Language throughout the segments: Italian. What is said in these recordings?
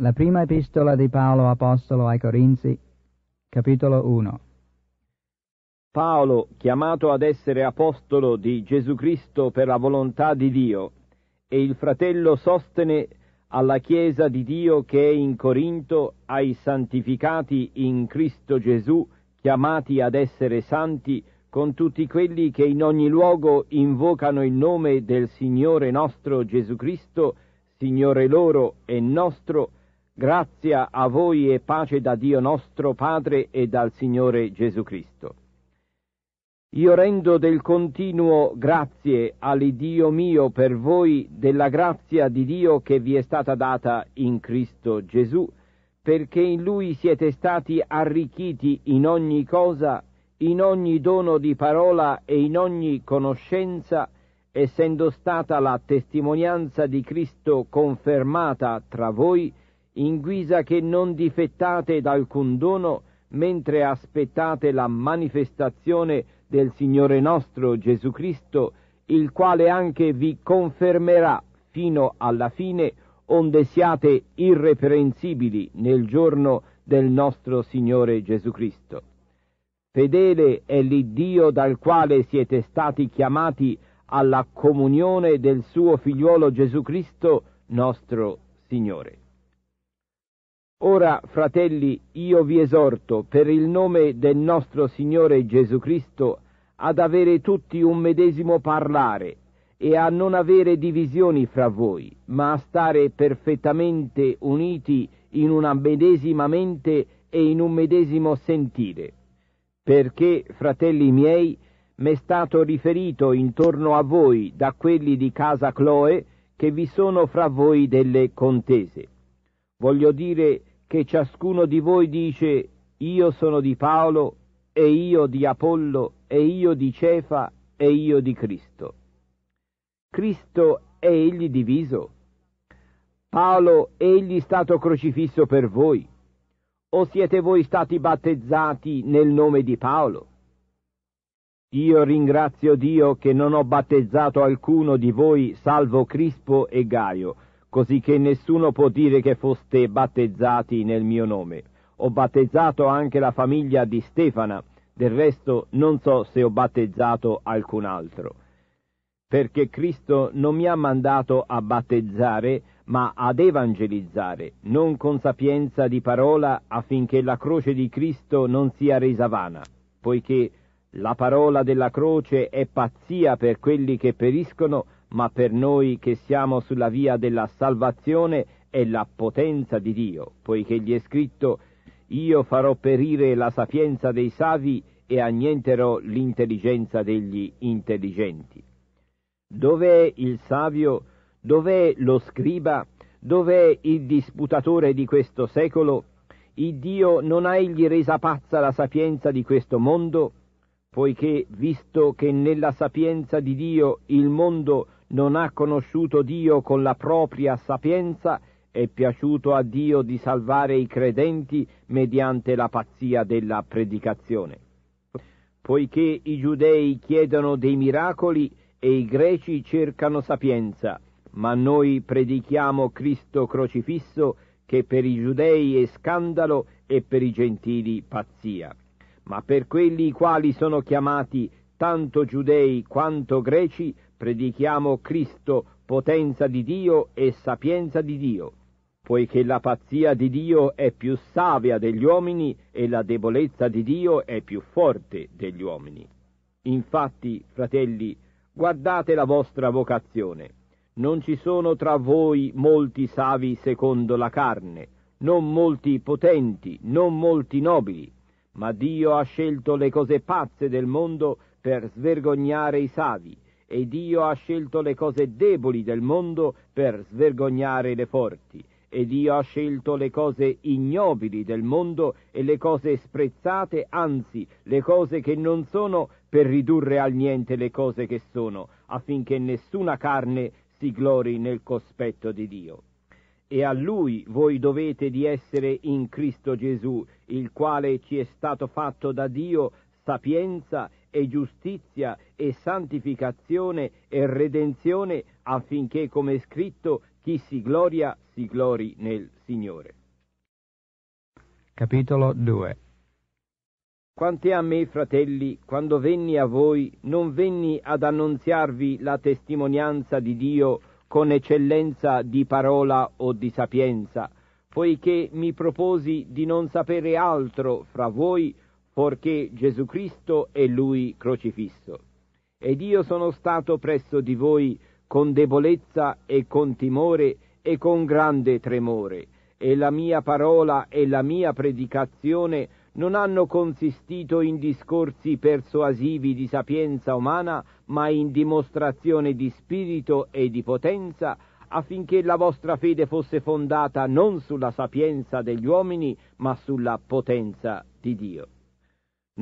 La prima epistola di Paolo Apostolo ai Corinzi, capitolo 1 Paolo, chiamato ad essere apostolo di Gesù Cristo per la volontà di Dio, e il fratello Sostene alla Chiesa di Dio che è in Corinto, ai santificati in Cristo Gesù, chiamati ad essere santi, con tutti quelli che in ogni luogo invocano il nome del Signore nostro Gesù Cristo, Signore loro e nostro, Grazia a voi e pace da Dio nostro Padre e dal Signore Gesù Cristo. Io rendo del continuo grazie all'Iddio mio per voi della grazia di Dio che vi è stata data in Cristo Gesù, perché in Lui siete stati arricchiti in ogni cosa, in ogni dono di parola e in ogni conoscenza, essendo stata la testimonianza di Cristo confermata tra voi, in guisa che non difettate d'alcun dono mentre aspettate la manifestazione del Signore nostro Gesù Cristo, il quale anche vi confermerà fino alla fine, onde siate irreprensibili nel giorno del nostro Signore Gesù Cristo. Fedele è l'Iddio dal quale siete stati chiamati alla comunione del suo figliuolo Gesù Cristo, nostro Signore. Ora, fratelli, io vi esorto, per il nome del nostro Signore Gesù Cristo, ad avere tutti un medesimo parlare e a non avere divisioni fra voi, ma a stare perfettamente uniti in una medesima mente e in un medesimo sentire. Perché, fratelli miei, m'è stato riferito intorno a voi da quelli di casa Cloe che vi sono fra voi delle contese. Voglio dire che ciascuno di voi dice io sono di Paolo e io di Apollo e io di Cefa e io di Cristo. Cristo è egli diviso. Paolo è egli stato crocifisso per voi. O siete voi stati battezzati nel nome di Paolo? Io ringrazio Dio che non ho battezzato alcuno di voi salvo Crispo e Gaio, così che nessuno può dire che foste battezzati nel mio nome. Ho battezzato anche la famiglia di Stefana, del resto non so se ho battezzato alcun altro. Perché Cristo non mi ha mandato a battezzare, ma ad evangelizzare, non con sapienza di parola affinché la croce di Cristo non sia resa vana, poiché la parola della croce è pazzia per quelli che periscono, ma per noi che siamo sulla via della salvazione è la potenza di Dio, poiché gli è scritto Io farò perire la sapienza dei savi e annienterò l'intelligenza degli intelligenti. Dov'è il savio? Dov'è lo scriba? Dov'è il disputatore di questo secolo? Il Dio non ha egli resa pazza la sapienza di questo mondo? Poiché, visto che nella sapienza di Dio il mondo non ha conosciuto Dio con la propria sapienza, è piaciuto a Dio di salvare i credenti mediante la pazzia della predicazione. Poiché i giudei chiedono dei miracoli e i greci cercano sapienza, ma noi predichiamo Cristo crocifisso che per i giudei è scandalo e per i gentili pazzia. Ma per quelli i quali sono chiamati tanto giudei quanto greci, predichiamo Cristo, potenza di Dio e sapienza di Dio, poiché la pazzia di Dio è più savia degli uomini e la debolezza di Dio è più forte degli uomini. Infatti, fratelli, guardate la vostra vocazione. Non ci sono tra voi molti savi secondo la carne, non molti potenti, non molti nobili, ma Dio ha scelto le cose pazze del mondo per svergognare i savi, e Dio ha scelto le cose deboli del mondo per svergognare le forti, e Dio ha scelto le cose ignobili del mondo e le cose sprezzate, anzi le cose che non sono, per ridurre al niente le cose che sono, affinché nessuna carne si glori nel cospetto di Dio e a Lui voi dovete di essere in Cristo Gesù, il quale ci è stato fatto da Dio sapienza e e giustizia e santificazione e redenzione affinché, come è scritto, chi si gloria si glori nel Signore. Capitolo 2 Quante a me, fratelli, quando venni a voi, non venni ad annunziarvi la testimonianza di Dio con eccellenza di parola o di sapienza, poiché mi proposi di non sapere altro fra voi perché Gesù Cristo è lui crocifisso. Ed io sono stato presso di voi con debolezza e con timore e con grande tremore, e la mia parola e la mia predicazione non hanno consistito in discorsi persuasivi di sapienza umana, ma in dimostrazione di spirito e di potenza, affinché la vostra fede fosse fondata non sulla sapienza degli uomini, ma sulla potenza di Dio.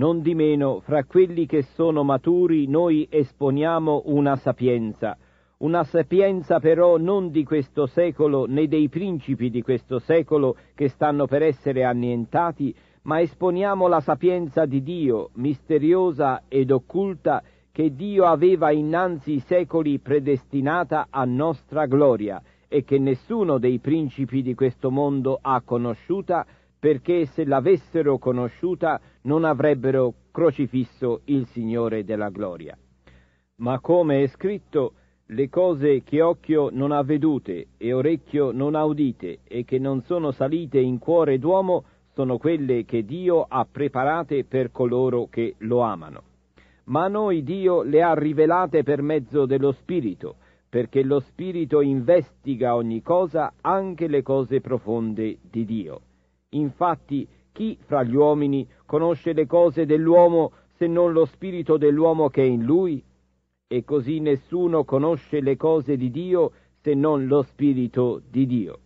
Non di meno, fra quelli che sono maturi noi esponiamo una sapienza, una sapienza però non di questo secolo né dei principi di questo secolo che stanno per essere annientati, ma esponiamo la sapienza di Dio, misteriosa ed occulta, che Dio aveva innanzi i secoli predestinata a nostra gloria e che nessuno dei principi di questo mondo ha conosciuta, perché se l'avessero conosciuta non avrebbero crocifisso il Signore della gloria. Ma come è scritto, le cose che occhio non ha vedute e orecchio non ha udite e che non sono salite in cuore d'uomo sono quelle che Dio ha preparate per coloro che lo amano. Ma a noi Dio le ha rivelate per mezzo dello Spirito, perché lo Spirito investiga ogni cosa, anche le cose profonde di Dio. Infatti, chi fra gli uomini conosce le cose dell'uomo se non lo spirito dell'uomo che è in lui? E così nessuno conosce le cose di Dio se non lo spirito di Dio.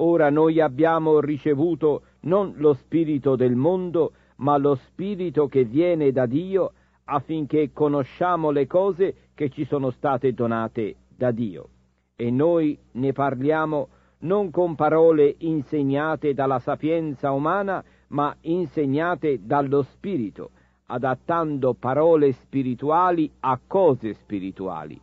Ora noi abbiamo ricevuto non lo spirito del mondo, ma lo spirito che viene da Dio affinché conosciamo le cose che ci sono state donate da Dio. E noi ne parliamo non con parole insegnate dalla sapienza umana, ma insegnate dallo Spirito, adattando parole spirituali a cose spirituali.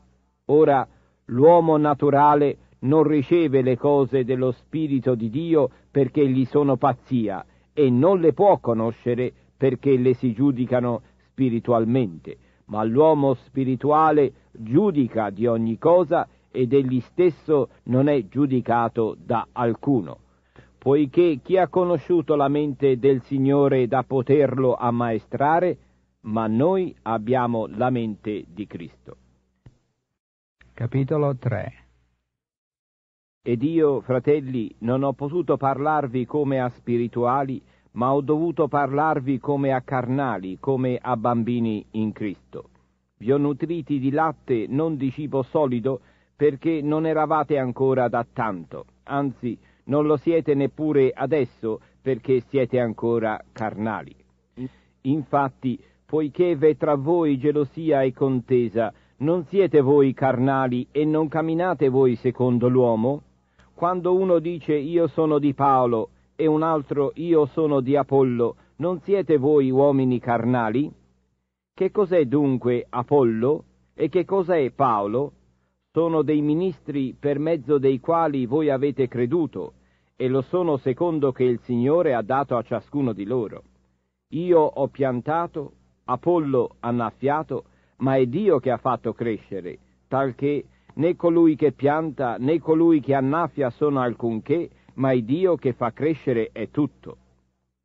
Ora, l'uomo naturale non riceve le cose dello Spirito di Dio perché gli sono pazzia e non le può conoscere perché le si giudicano spiritualmente, ma l'uomo spirituale giudica di ogni cosa ed egli stesso non è giudicato da alcuno, poiché chi ha conosciuto la mente del Signore da poterlo ammaestrare, ma noi abbiamo la mente di Cristo. Capitolo 3 Ed io, fratelli, non ho potuto parlarvi come a spirituali, ma ho dovuto parlarvi come a carnali, come a bambini in Cristo. Vi ho nutriti di latte, non di cibo solido, perché non eravate ancora da tanto, anzi non lo siete neppure adesso perché siete ancora carnali. Infatti, poiché v'è tra voi gelosia e contesa, non siete voi carnali e non camminate voi secondo l'uomo? Quando uno dice io sono di Paolo e un altro io sono di Apollo, non siete voi uomini carnali? Che cos'è dunque Apollo e che cos'è Paolo sono dei ministri per mezzo dei quali voi avete creduto, e lo sono secondo che il Signore ha dato a ciascuno di loro. Io ho piantato, Apollo annaffiato, ma è Dio che ha fatto crescere, talché né colui che pianta né colui che annaffia sono alcunché, ma è Dio che fa crescere è tutto.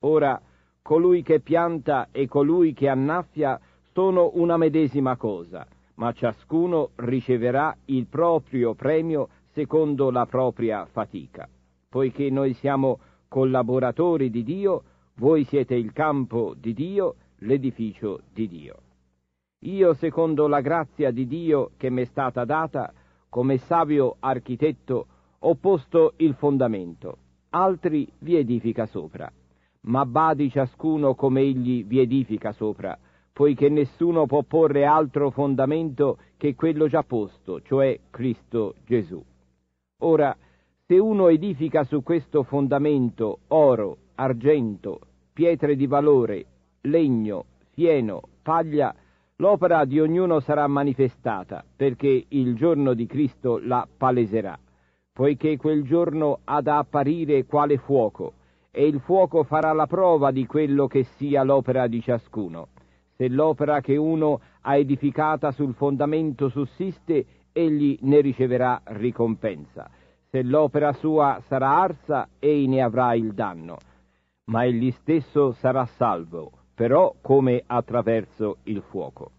Ora, colui che pianta e colui che annaffia sono una medesima cosa, ma ciascuno riceverà il proprio premio secondo la propria fatica. Poiché noi siamo collaboratori di Dio, voi siete il campo di Dio, l'edificio di Dio. Io, secondo la grazia di Dio che mi è stata data, come savio architetto, ho posto il fondamento, altri vi edifica sopra. Ma badi ciascuno come egli vi edifica sopra, poiché nessuno può porre altro fondamento che quello già posto, cioè Cristo Gesù. Ora, se uno edifica su questo fondamento oro, argento, pietre di valore, legno, fieno, paglia, l'opera di ognuno sarà manifestata, perché il giorno di Cristo la paleserà, poiché quel giorno ha da apparire quale fuoco, e il fuoco farà la prova di quello che sia l'opera di ciascuno. Se l'opera che uno ha edificata sul fondamento sussiste, egli ne riceverà ricompensa. Se l'opera sua sarà arsa, ei ne avrà il danno. Ma egli stesso sarà salvo, però come attraverso il fuoco.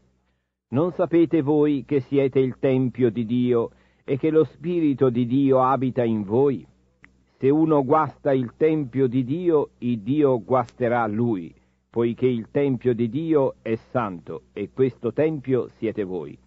Non sapete voi che siete il Tempio di Dio e che lo Spirito di Dio abita in voi? Se uno guasta il Tempio di Dio, il Dio guasterà lui poiché il Tempio di Dio è santo e questo Tempio siete voi.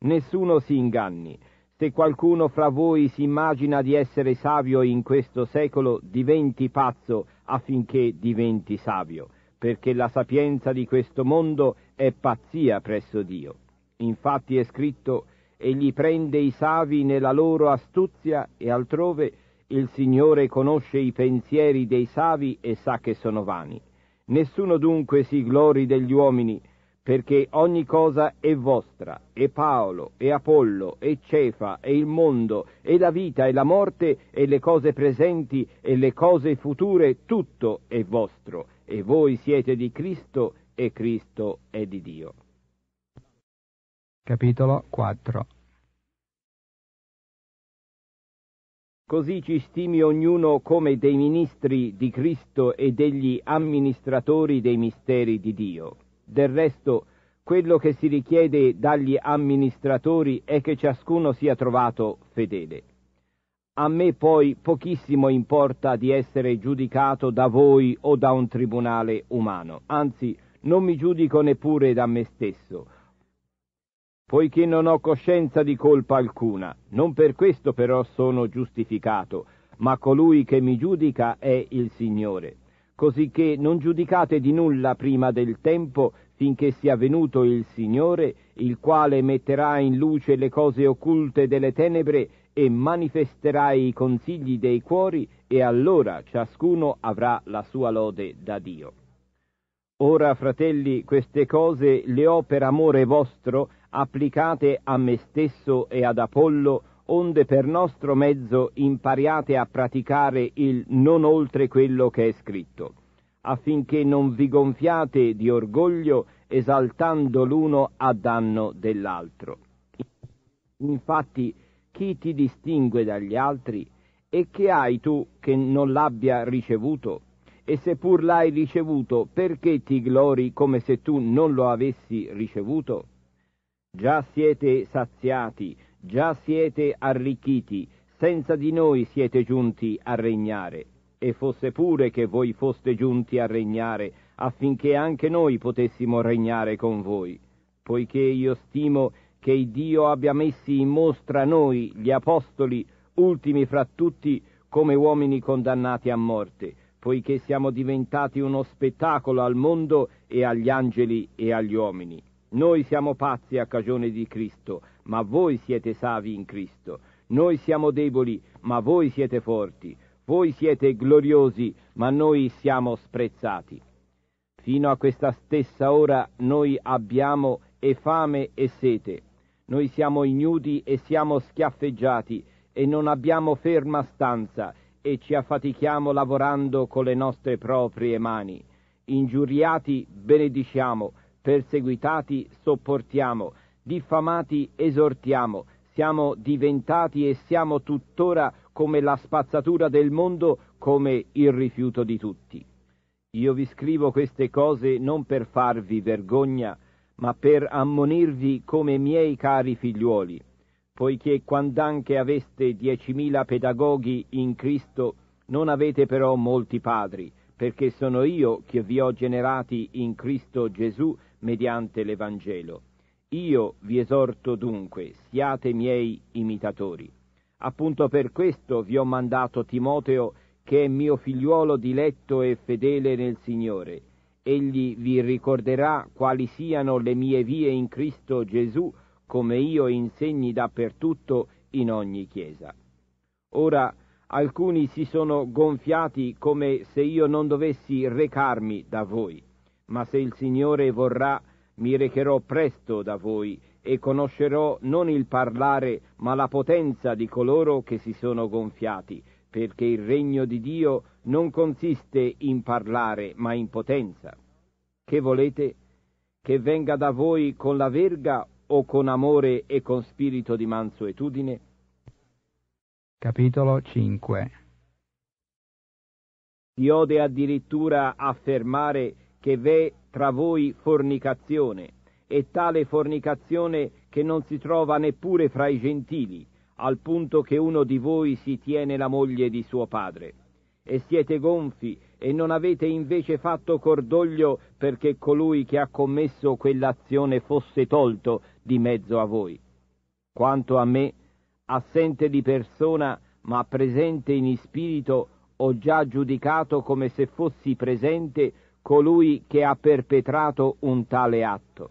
Nessuno si inganni. Se qualcuno fra voi si immagina di essere savio in questo secolo, diventi pazzo affinché diventi savio, perché la sapienza di questo mondo è pazzia presso Dio. Infatti è scritto, egli prende i savi nella loro astuzia e altrove il Signore conosce i pensieri dei savi e sa che sono vani. Nessuno dunque si glori degli uomini, perché ogni cosa è vostra, e Paolo, e Apollo, e Cefa, e il mondo, e la vita, e la morte, e le cose presenti, e le cose future, tutto è vostro, e voi siete di Cristo, e Cristo è di Dio. Capitolo 4 Così ci stimi ognuno come dei ministri di Cristo e degli amministratori dei misteri di Dio. Del resto, quello che si richiede dagli amministratori è che ciascuno sia trovato fedele. A me poi pochissimo importa di essere giudicato da voi o da un tribunale umano, anzi non mi giudico neppure da me stesso, poiché non ho coscienza di colpa alcuna. Non per questo però sono giustificato, ma colui che mi giudica è il Signore. Cosicché non giudicate di nulla prima del tempo, finché sia venuto il Signore, il quale metterà in luce le cose occulte delle tenebre e manifesterà i consigli dei cuori, e allora ciascuno avrà la sua lode da Dio. Ora, fratelli, queste cose le ho per amore vostro, applicate a me stesso e ad Apollo, onde per nostro mezzo impariate a praticare il non oltre quello che è scritto, affinché non vi gonfiate di orgoglio esaltando l'uno a danno dell'altro. Infatti, chi ti distingue dagli altri e che hai tu che non l'abbia ricevuto? E seppur l'hai ricevuto, perché ti glori come se tu non lo avessi ricevuto? Già siete saziati, già siete arricchiti, senza di noi siete giunti a regnare. E fosse pure che voi foste giunti a regnare, affinché anche noi potessimo regnare con voi. Poiché io stimo che Dio abbia messi in mostra noi, gli apostoli, ultimi fra tutti, come uomini condannati a morte, poiché siamo diventati uno spettacolo al mondo e agli angeli e agli uomini. Noi siamo pazzi a cagione di Cristo, ma voi siete savi in Cristo. Noi siamo deboli, ma voi siete forti. Voi siete gloriosi, ma noi siamo sprezzati. Fino a questa stessa ora noi abbiamo e fame e sete. Noi siamo ignudi e siamo schiaffeggiati e non abbiamo ferma stanza e ci affatichiamo lavorando con le nostre proprie mani. Ingiuriati benediciamo, perseguitati sopportiamo, diffamati esortiamo, siamo diventati e siamo tuttora come la spazzatura del mondo, come il rifiuto di tutti. Io vi scrivo queste cose non per farvi vergogna, ma per ammonirvi come miei cari figliuoli, poiché quand'anche aveste diecimila pedagoghi in Cristo, non avete però molti padri, perché sono io che vi ho generati in Cristo Gesù mediante l'Evangelo. Io vi esorto dunque, siate miei imitatori. Appunto per questo vi ho mandato Timoteo, che è mio figliuolo diletto e fedele nel Signore. Egli vi ricorderà quali siano le mie vie in Cristo Gesù, come io insegni dappertutto in ogni chiesa. Ora alcuni si sono gonfiati come se io non dovessi recarmi da voi ma se il Signore vorrà, mi recherò presto da voi e conoscerò non il parlare, ma la potenza di coloro che si sono gonfiati, perché il regno di Dio non consiste in parlare, ma in potenza. Che volete? Che venga da voi con la verga o con amore e con spirito di mansuetudine? Capitolo 5 Si ode addirittura affermare che v'è tra voi fornicazione, e tale fornicazione che non si trova neppure fra i gentili, al punto che uno di voi si tiene la moglie di suo padre. E siete gonfi e non avete invece fatto cordoglio perché colui che ha commesso quell'azione fosse tolto di mezzo a voi. Quanto a me, assente di persona, ma presente in spirito, ho già giudicato come se fossi presente colui che ha perpetrato un tale atto.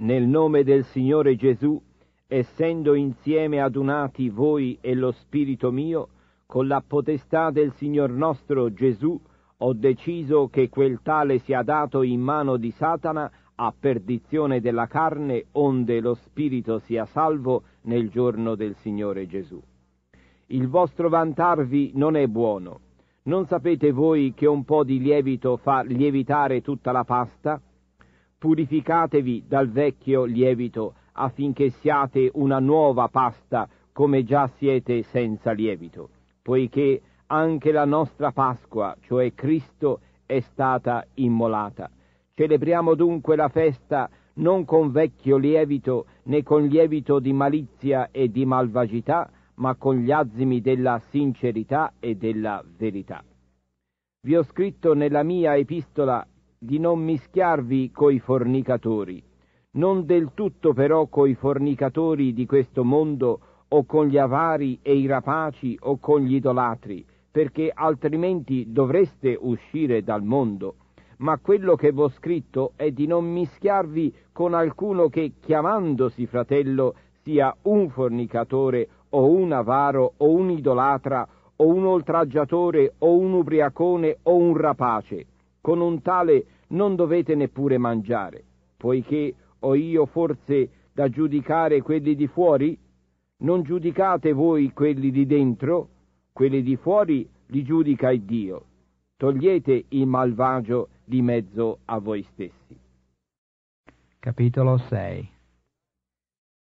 Nel nome del Signore Gesù, essendo insieme adunati voi e lo Spirito mio, con la potestà del Signor nostro Gesù, ho deciso che quel tale sia dato in mano di Satana a perdizione della carne, onde lo spirito sia salvo nel giorno del Signore Gesù. Il vostro vantarvi non è buono, non sapete voi che un po' di lievito fa lievitare tutta la pasta? Purificatevi dal vecchio lievito affinché siate una nuova pasta come già siete senza lievito, poiché anche la nostra Pasqua, cioè Cristo, è stata immolata. Celebriamo dunque la festa non con vecchio lievito né con lievito di malizia e di malvagità, ma con gli azimi della sincerità e della verità. Vi ho scritto nella mia epistola di non mischiarvi coi fornicatori, non del tutto però coi fornicatori di questo mondo o con gli avari e i rapaci o con gli idolatri, perché altrimenti dovreste uscire dal mondo. Ma quello che v'ho scritto è di non mischiarvi con alcuno che, chiamandosi fratello, sia un fornicatore o un avaro o un idolatra o un oltraggiatore o un ubriacone o un rapace. Con un tale non dovete neppure mangiare, poiché ho io forse da giudicare quelli di fuori? Non giudicate voi quelli di dentro? Quelli di fuori li giudica il Dio. Togliete il malvagio di mezzo a voi stessi. Capitolo 6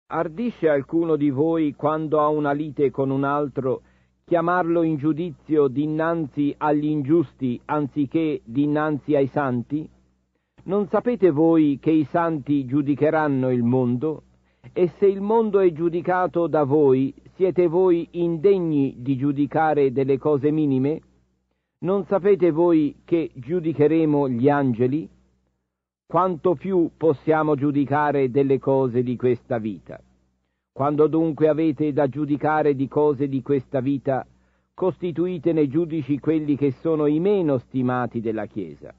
Ardisce alcuno di voi, quando ha una lite con un altro, chiamarlo in giudizio dinanzi agli ingiusti anziché dinanzi ai santi? Non sapete voi che i santi giudicheranno il mondo? E se il mondo è giudicato da voi, siete voi indegni di giudicare delle cose minime? Non sapete voi che giudicheremo gli angeli? quanto più possiamo giudicare delle cose di questa vita. Quando dunque avete da giudicare di cose di questa vita, costituitene giudici quelli che sono i meno stimati della Chiesa.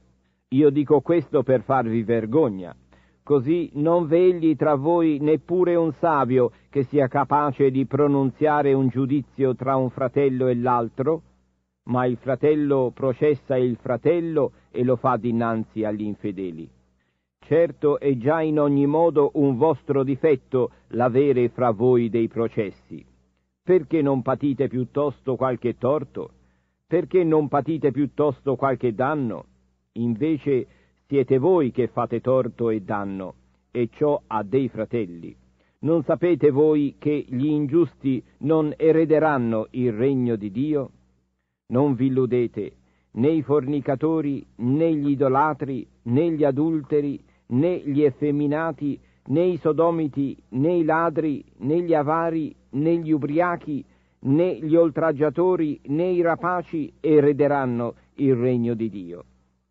Io dico questo per farvi vergogna, così non vegli tra voi neppure un savio che sia capace di pronunziare un giudizio tra un fratello e l'altro, ma il fratello processa il fratello e lo fa dinanzi agli infedeli. Certo è già in ogni modo un vostro difetto l'avere fra voi dei processi. Perché non patite piuttosto qualche torto? Perché non patite piuttosto qualche danno? Invece siete voi che fate torto e danno, e ciò a dei fratelli. Non sapete voi che gli ingiusti non erederanno il regno di Dio? Non vi illudete, né i fornicatori, né gli idolatri, né gli adulteri, né gli effeminati, né i sodomiti, né i ladri, né gli avari, né gli ubriachi, né gli oltraggiatori, né i rapaci erederanno il regno di Dio.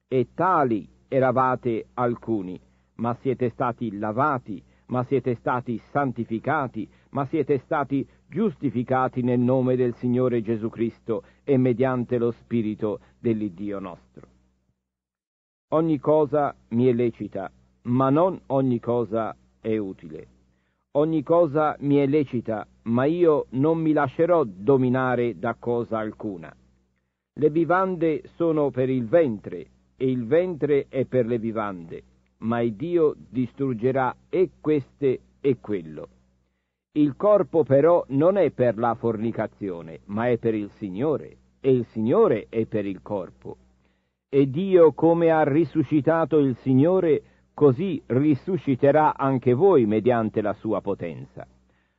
E tali eravate alcuni, ma siete stati lavati, ma siete stati santificati, ma siete stati giustificati nel nome del Signore Gesù Cristo e mediante lo Spirito dell'Iddio nostro. Ogni cosa mi è lecita, ma non ogni cosa è utile. Ogni cosa mi è lecita, ma io non mi lascerò dominare da cosa alcuna. Le vivande sono per il ventre, e il ventre è per le vivande, ma il Dio distruggerà e queste e quello. Il corpo però non è per la fornicazione, ma è per il Signore, e il Signore è per il corpo. E Dio, come ha risuscitato il Signore, così risusciterà anche voi mediante la sua potenza.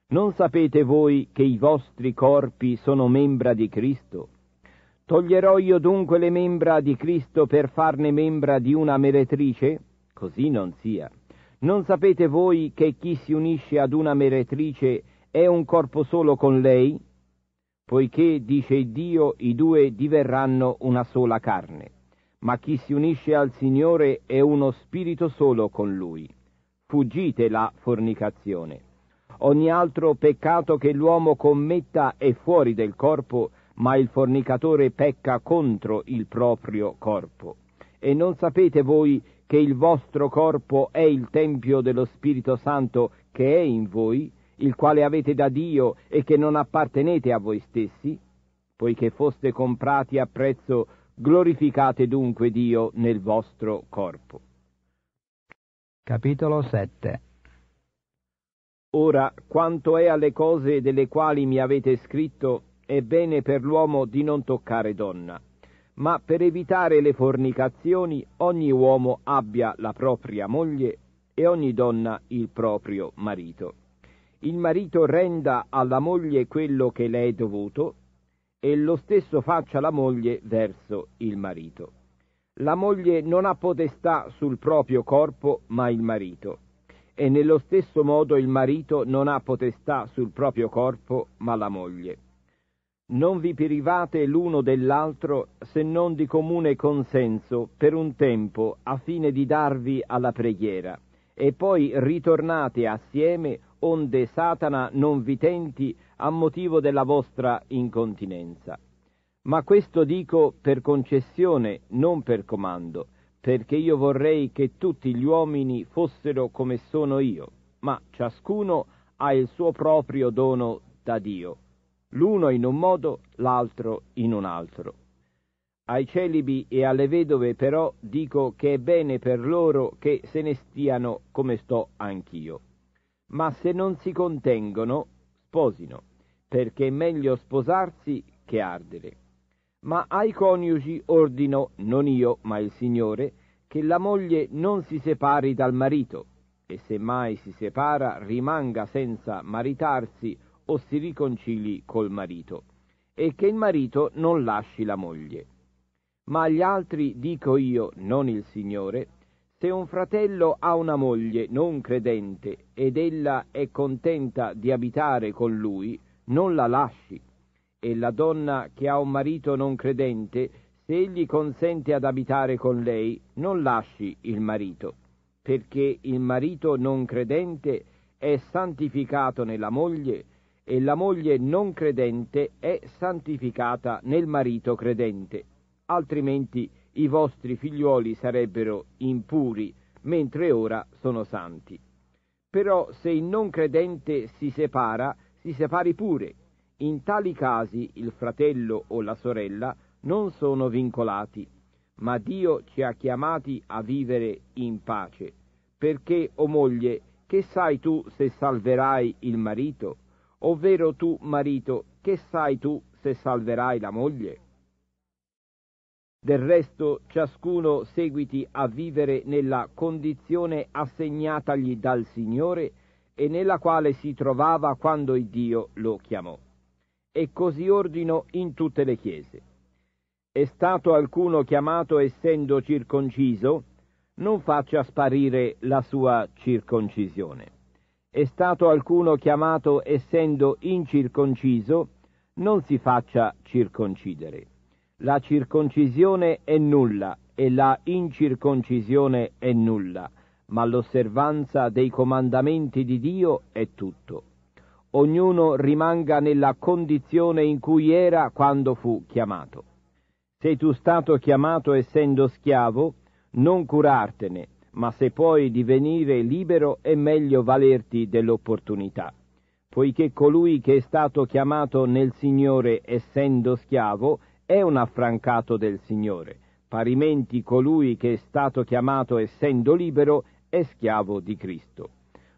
Non sapete voi che i vostri corpi sono membra di Cristo? Toglierò io dunque le membra di Cristo per farne membra di una meretrice? Così non sia. Non sapete voi che chi si unisce ad una meretrice è un corpo solo con lei? Poiché, dice Dio, i due diverranno una sola carne ma chi si unisce al Signore è uno spirito solo con Lui. Fuggite la fornicazione. Ogni altro peccato che l'uomo commetta è fuori del corpo, ma il fornicatore pecca contro il proprio corpo. E non sapete voi che il vostro corpo è il Tempio dello Spirito Santo che è in voi, il quale avete da Dio e che non appartenete a voi stessi? poiché foste comprati a prezzo Glorificate dunque Dio nel vostro corpo. Capitolo 7 Ora, quanto è alle cose delle quali mi avete scritto, è bene per l'uomo di non toccare donna, ma per evitare le fornicazioni ogni uomo abbia la propria moglie e ogni donna il proprio marito. Il marito renda alla moglie quello che le è dovuto e lo stesso faccia la moglie verso il marito. La moglie non ha potestà sul proprio corpo, ma il marito. E nello stesso modo il marito non ha potestà sul proprio corpo, ma la moglie. Non vi private l'uno dell'altro se non di comune consenso per un tempo a fine di darvi alla preghiera, e poi ritornate assieme onde Satana non vi tenti a motivo della vostra incontinenza. Ma questo dico per concessione, non per comando, perché io vorrei che tutti gli uomini fossero come sono io, ma ciascuno ha il suo proprio dono da Dio, l'uno in un modo, l'altro in un altro. Ai celibi e alle vedove però dico che è bene per loro che se ne stiano come sto anch'io. Ma se non si contengono, sposino, perché è meglio sposarsi che ardere. Ma ai coniugi ordino, non io, ma il Signore, che la moglie non si separi dal marito, e se mai si separa rimanga senza maritarsi o si riconcili col marito, e che il marito non lasci la moglie. Ma agli altri dico io, non il Signore, se un fratello ha una moglie non credente ed ella è contenta di abitare con lui, non la lasci. E la donna che ha un marito non credente, se egli consente ad abitare con lei, non lasci il marito, perché il marito non credente è santificato nella moglie e la moglie non credente è santificata nel marito credente, altrimenti i vostri figliuoli sarebbero impuri, mentre ora sono santi. Però se il non credente si separa, si separi pure. In tali casi il fratello o la sorella non sono vincolati, ma Dio ci ha chiamati a vivere in pace. Perché, o oh moglie, che sai tu se salverai il marito? Ovvero tu, marito, che sai tu se salverai la moglie? Del resto ciascuno seguiti a vivere nella condizione assegnatagli dal Signore, e nella quale si trovava quando il Dio lo chiamò. E così ordino in tutte le chiese. È stato alcuno chiamato essendo circonciso, non faccia sparire la sua circoncisione. È stato alcuno chiamato essendo incirconciso, non si faccia circoncidere. La circoncisione è nulla e la incirconcisione è nulla ma l'osservanza dei comandamenti di Dio è tutto. Ognuno rimanga nella condizione in cui era quando fu chiamato. Sei tu stato chiamato essendo schiavo, non curartene, ma se puoi divenire libero è meglio valerti dell'opportunità. Poiché colui che è stato chiamato nel Signore essendo schiavo è un affrancato del Signore, parimenti colui che è stato chiamato essendo libero è schiavo di Cristo.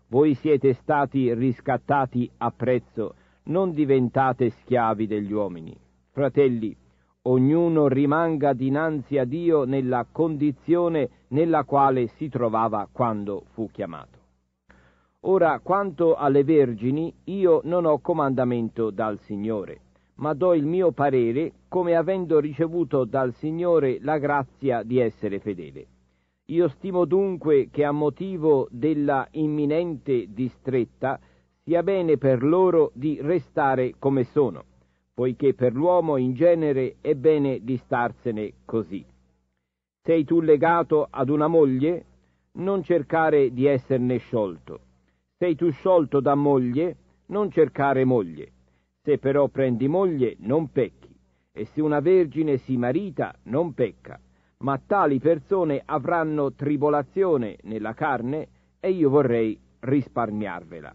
Voi siete stati riscattati a prezzo, non diventate schiavi degli uomini. Fratelli, ognuno rimanga dinanzi a Dio nella condizione nella quale si trovava quando fu chiamato. Ora, quanto alle vergini, io non ho comandamento dal Signore, ma do il mio parere come avendo ricevuto dal Signore la grazia di essere fedele. Io stimo dunque che a motivo della imminente distretta sia bene per loro di restare come sono, poiché per l'uomo in genere è bene di starsene così. Sei tu legato ad una moglie? Non cercare di esserne sciolto. Sei tu sciolto da moglie? Non cercare moglie. Se però prendi moglie, non pecchi, e se una vergine si marita, non pecca ma tali persone avranno tribolazione nella carne e io vorrei risparmiarvela.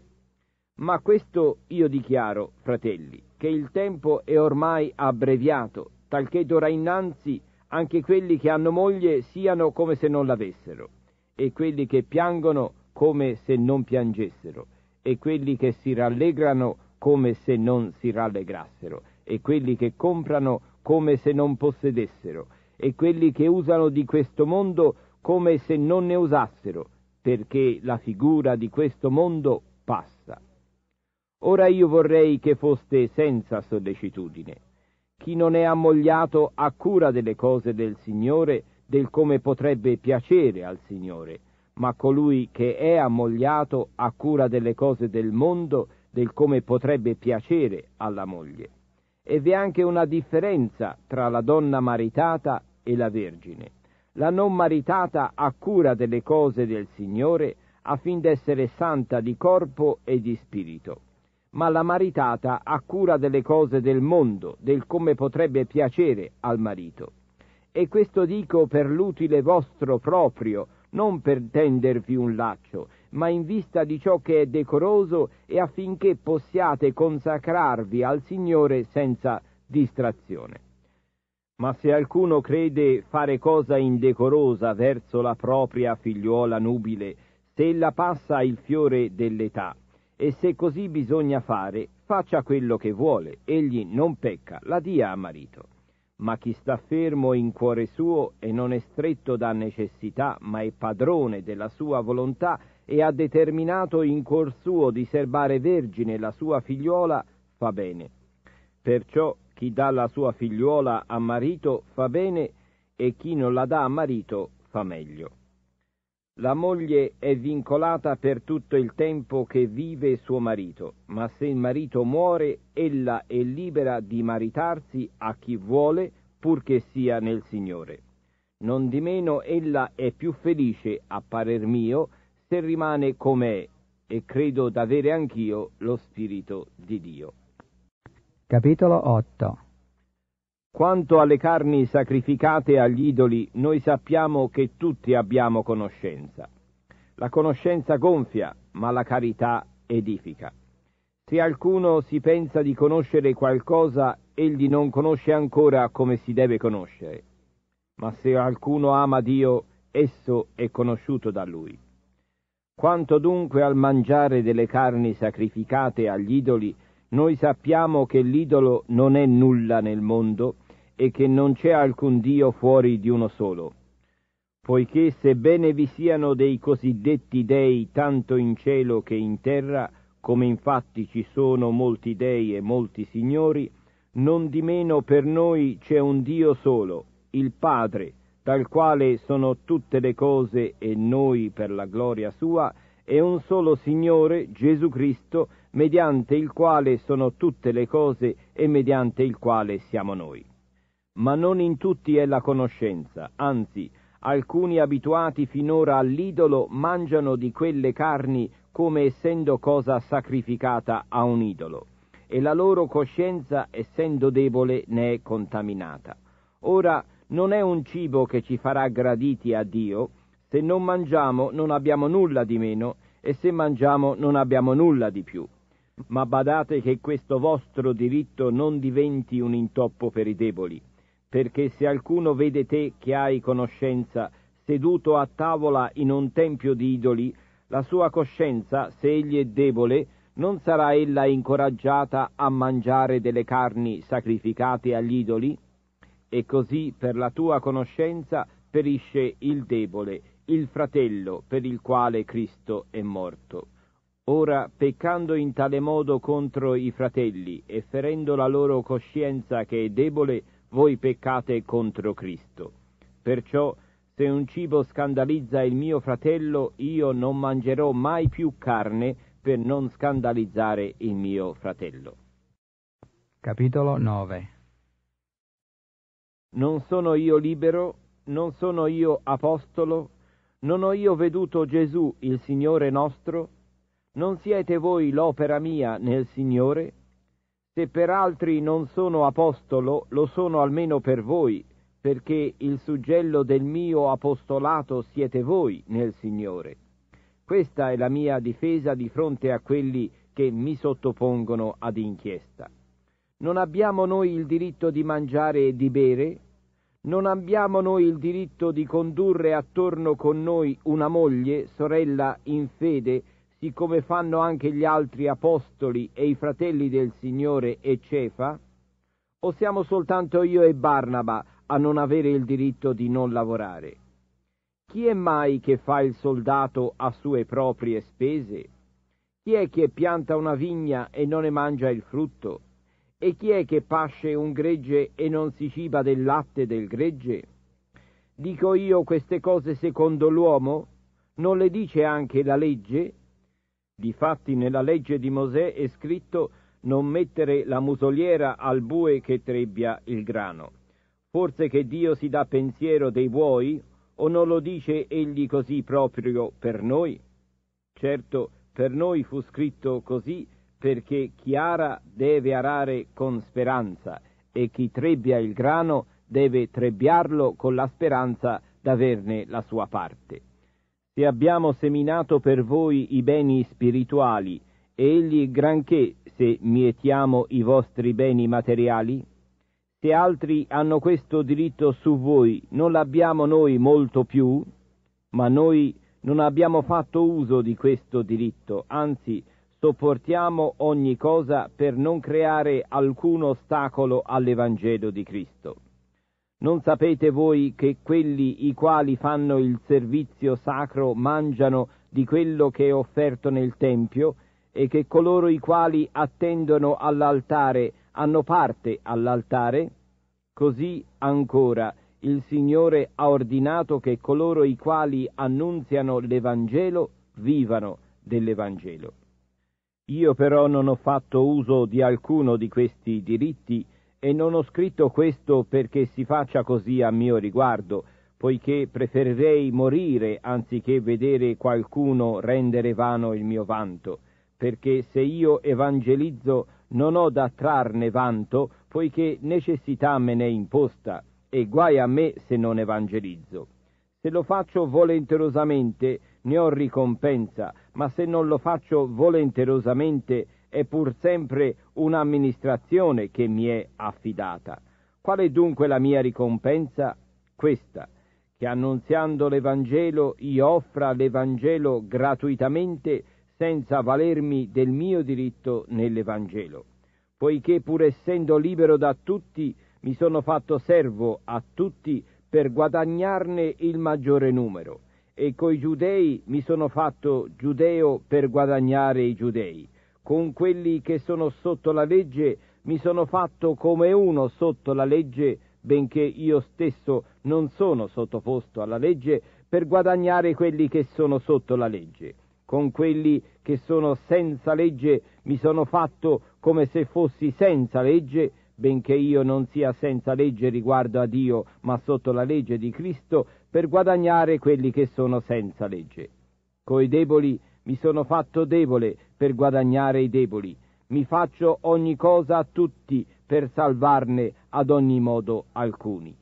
Ma questo io dichiaro, fratelli, che il tempo è ormai abbreviato, talché d'ora innanzi anche quelli che hanno moglie siano come se non l'avessero, e quelli che piangono come se non piangessero, e quelli che si rallegrano come se non si rallegrassero, e quelli che comprano come se non possedessero, e quelli che usano di questo mondo come se non ne usassero, perché la figura di questo mondo passa. Ora io vorrei che foste senza sollecitudine. Chi non è ammogliato ha cura delle cose del Signore, del come potrebbe piacere al Signore, ma colui che è ammogliato ha cura delle cose del mondo, del come potrebbe piacere alla moglie e vi è anche una differenza tra la donna maritata e la vergine. La non maritata ha cura delle cose del Signore affin d'essere santa di corpo e di spirito. Ma la maritata ha cura delle cose del mondo, del come potrebbe piacere al marito. E questo dico per l'utile vostro proprio, non per tendervi un laccio, ma in vista di ciò che è decoroso e affinché possiate consacrarvi al Signore senza distrazione. Ma se alcuno crede fare cosa indecorosa verso la propria figliuola nubile, se ella passa il fiore dell'età, e se così bisogna fare, faccia quello che vuole, egli non pecca, la dia a marito. Ma chi sta fermo in cuore suo e non è stretto da necessità, ma è padrone della sua volontà, e ha determinato in cuor suo di serbare vergine la sua figliuola, fa bene. Perciò chi dà la sua figliuola a marito fa bene e chi non la dà a marito fa meglio. La moglie è vincolata per tutto il tempo che vive suo marito, ma se il marito muore, ella è libera di maritarsi a chi vuole, purché sia nel Signore. Non di meno ella è più felice, a parer mio, se rimane com'è, e credo d'avere anch'io lo Spirito di Dio. Capitolo 8 Quanto alle carni sacrificate agli idoli, noi sappiamo che tutti abbiamo conoscenza. La conoscenza gonfia, ma la carità edifica. Se alcuno si pensa di conoscere qualcosa, egli non conosce ancora come si deve conoscere. Ma se alcuno ama Dio, esso è conosciuto da lui. Quanto dunque al mangiare delle carni sacrificate agli idoli, noi sappiamo che l'idolo non è nulla nel mondo e che non c'è alcun Dio fuori di uno solo. Poiché sebbene vi siano dei cosiddetti dei tanto in cielo che in terra, come infatti ci sono molti dei e molti signori, non di meno per noi c'è un Dio solo, il Padre, dal quale sono tutte le cose e noi per la gloria sua, e un solo Signore, Gesù Cristo, mediante il quale sono tutte le cose e mediante il quale siamo noi. Ma non in tutti è la conoscenza, anzi, alcuni abituati finora all'idolo mangiano di quelle carni come essendo cosa sacrificata a un idolo, e la loro coscienza, essendo debole, ne è contaminata. Ora, non è un cibo che ci farà graditi a Dio, se non mangiamo non abbiamo nulla di meno e se mangiamo non abbiamo nulla di più. Ma badate che questo vostro diritto non diventi un intoppo per i deboli, perché se alcuno vede te che hai conoscenza seduto a tavola in un tempio di idoli, la sua coscienza, se egli è debole, non sarà ella incoraggiata a mangiare delle carni sacrificate agli idoli? e così per la tua conoscenza perisce il debole, il fratello per il quale Cristo è morto. Ora, peccando in tale modo contro i fratelli e ferendo la loro coscienza che è debole, voi peccate contro Cristo. Perciò, se un cibo scandalizza il mio fratello, io non mangerò mai più carne per non scandalizzare il mio fratello. Capitolo 9 non sono io libero, non sono io apostolo, non ho io veduto Gesù il Signore nostro? Non siete voi l'opera mia nel Signore? Se per altri non sono apostolo, lo sono almeno per voi, perché il suggello del mio apostolato siete voi nel Signore. Questa è la mia difesa di fronte a quelli che mi sottopongono ad inchiesta. Non abbiamo noi il diritto di mangiare e di bere? Non abbiamo noi il diritto di condurre attorno con noi una moglie, sorella in fede, siccome fanno anche gli altri apostoli e i fratelli del Signore e Cefa? O siamo soltanto io e Barnaba a non avere il diritto di non lavorare? Chi è mai che fa il soldato a sue proprie spese? Chi è che pianta una vigna e non ne mangia il frutto? E chi è che pasce un gregge e non si ciba del latte del gregge? Dico io queste cose secondo l'uomo? Non le dice anche la legge? Difatti nella legge di Mosè è scritto non mettere la musoliera al bue che trebbia il grano. Forse che Dio si dà pensiero dei buoi o non lo dice egli così proprio per noi? Certo, per noi fu scritto così perché chi ara deve arare con speranza e chi trebbia il grano deve trebbiarlo con la speranza d'averne la sua parte. Se abbiamo seminato per voi i beni spirituali, egli granché se mietiamo i vostri beni materiali? Se altri hanno questo diritto su voi, non l'abbiamo noi molto più? Ma noi non abbiamo fatto uso di questo diritto, anzi sopportiamo ogni cosa per non creare alcun ostacolo all'Evangelo di Cristo. Non sapete voi che quelli i quali fanno il servizio sacro mangiano di quello che è offerto nel Tempio e che coloro i quali attendono all'altare hanno parte all'altare? Così ancora il Signore ha ordinato che coloro i quali annunziano l'Evangelo vivano dell'Evangelo. Io però non ho fatto uso di alcuno di questi diritti e non ho scritto questo perché si faccia così a mio riguardo, poiché preferirei morire anziché vedere qualcuno rendere vano il mio vanto, perché se io evangelizzo non ho da trarne vanto, poiché necessità me ne imposta, e guai a me se non evangelizzo. Se lo faccio volenterosamente ne ho ricompensa, ma se non lo faccio volenterosamente è pur sempre un'amministrazione che mi è affidata. Qual è dunque la mia ricompensa? Questa, che annunziando l'Evangelo io offra l'Evangelo gratuitamente senza valermi del mio diritto nell'Evangelo, poiché pur essendo libero da tutti mi sono fatto servo a tutti per guadagnarne il maggiore numero e coi giudei mi sono fatto giudeo per guadagnare i giudei. Con quelli che sono sotto la legge mi sono fatto come uno sotto la legge, benché io stesso non sono sottoposto alla legge, per guadagnare quelli che sono sotto la legge. Con quelli che sono senza legge mi sono fatto come se fossi senza legge, benché io non sia senza legge riguardo a Dio, ma sotto la legge di Cristo, per guadagnare quelli che sono senza legge. Coi deboli mi sono fatto debole per guadagnare i deboli, mi faccio ogni cosa a tutti per salvarne ad ogni modo alcuni.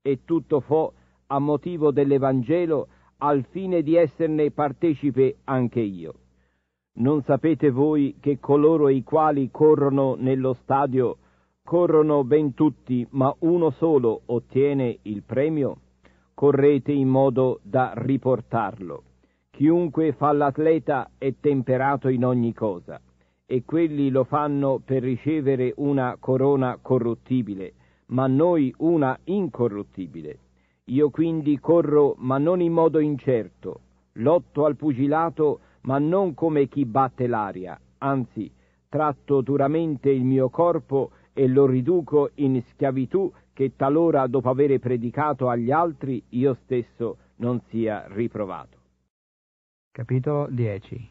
E tutto fo a motivo dell'Evangelo al fine di esserne partecipe anche io. Non sapete voi che coloro i quali corrono nello stadio corrono ben tutti, ma uno solo ottiene il premio, correte in modo da riportarlo. Chiunque fa l'atleta è temperato in ogni cosa, e quelli lo fanno per ricevere una corona corruttibile, ma noi una incorruttibile. Io quindi corro, ma non in modo incerto, lotto al pugilato, ma non come chi batte l'aria, anzi, tratto duramente il mio corpo e lo riduco in schiavitù che talora dopo avere predicato agli altri io stesso non sia riprovato. Capitolo 10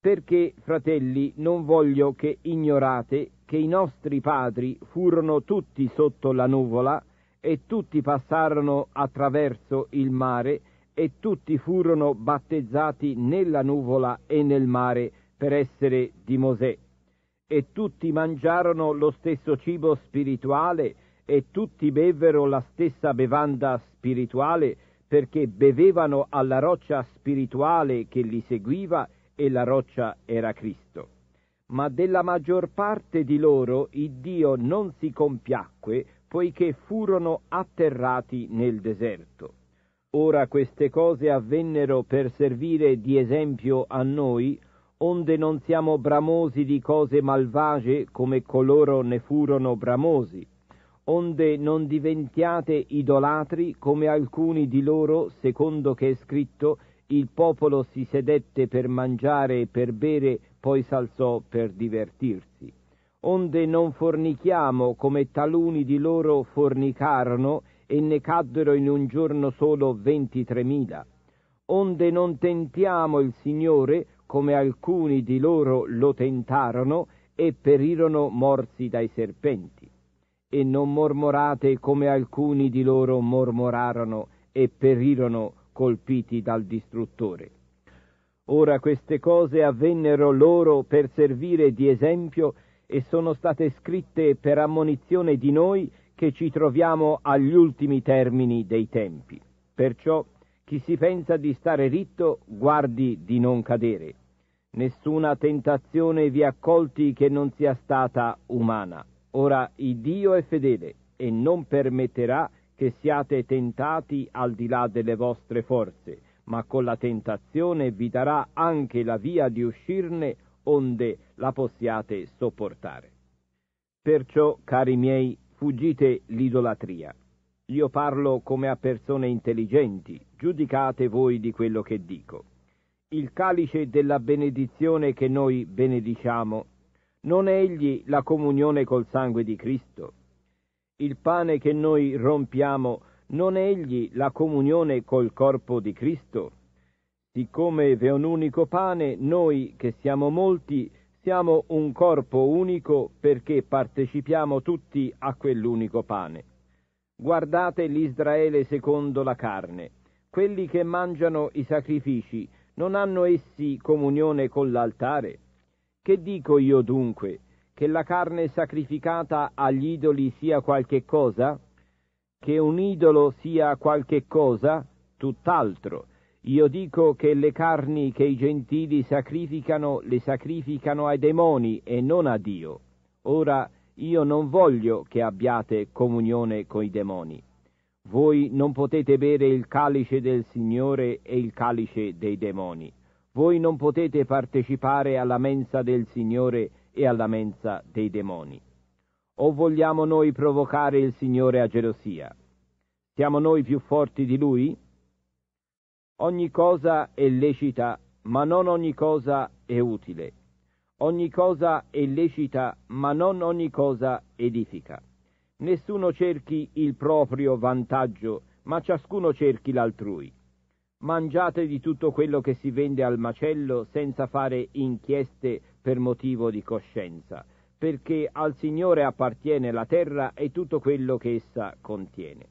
Perché, fratelli, non voglio che ignorate che i nostri padri furono tutti sotto la nuvola e tutti passarono attraverso il mare e tutti furono battezzati nella nuvola e nel mare per essere di Mosè e tutti mangiarono lo stesso cibo spirituale e tutti bevvero la stessa bevanda spirituale perché bevevano alla roccia spirituale che li seguiva e la roccia era Cristo. Ma della maggior parte di loro il Dio non si compiacque poiché furono atterrati nel deserto. Ora queste cose avvennero per servire di esempio a noi, onde non siamo bramosi di cose malvagie come coloro ne furono bramosi, onde non diventiate idolatri come alcuni di loro, secondo che è scritto, il popolo si sedette per mangiare e per bere, poi s'alzò per divertirsi. Onde non fornichiamo come taluni di loro fornicarono e ne caddero in un giorno solo ventitremila. Onde non tentiamo il Signore, come alcuni di loro lo tentarono e perirono morsi dai serpenti. E non mormorate come alcuni di loro mormorarono e perirono colpiti dal distruttore. Ora queste cose avvennero loro per servire di esempio e sono state scritte per ammonizione di noi che ci troviamo agli ultimi termini dei tempi. Perciò chi si pensa di stare ritto guardi di non cadere nessuna tentazione vi ha colti che non sia stata umana. Ora il Dio è fedele e non permetterà che siate tentati al di là delle vostre forze, ma con la tentazione vi darà anche la via di uscirne onde la possiate sopportare. Perciò, cari miei, fuggite l'idolatria. Io parlo come a persone intelligenti, giudicate voi di quello che dico il calice della benedizione che noi benediciamo, non è egli la comunione col sangue di Cristo? Il pane che noi rompiamo, non è egli la comunione col corpo di Cristo? Siccome v'è un unico pane, noi che siamo molti, siamo un corpo unico perché partecipiamo tutti a quell'unico pane. Guardate l'Israele secondo la carne, quelli che mangiano i sacrifici non hanno essi comunione con l'altare? Che dico io dunque? Che la carne sacrificata agli idoli sia qualche cosa? Che un idolo sia qualche cosa? Tutt'altro. Io dico che le carni che i gentili sacrificano le sacrificano ai demoni e non a Dio. Ora io non voglio che abbiate comunione coi demoni. Voi non potete bere il calice del Signore e il calice dei demoni. Voi non potete partecipare alla mensa del Signore e alla mensa dei demoni. O vogliamo noi provocare il Signore a gelosia? Siamo noi più forti di Lui? Ogni cosa è lecita, ma non ogni cosa è utile. Ogni cosa è lecita, ma non ogni cosa edifica. Nessuno cerchi il proprio vantaggio, ma ciascuno cerchi l'altrui. Mangiate di tutto quello che si vende al macello senza fare inchieste per motivo di coscienza, perché al Signore appartiene la terra e tutto quello che essa contiene.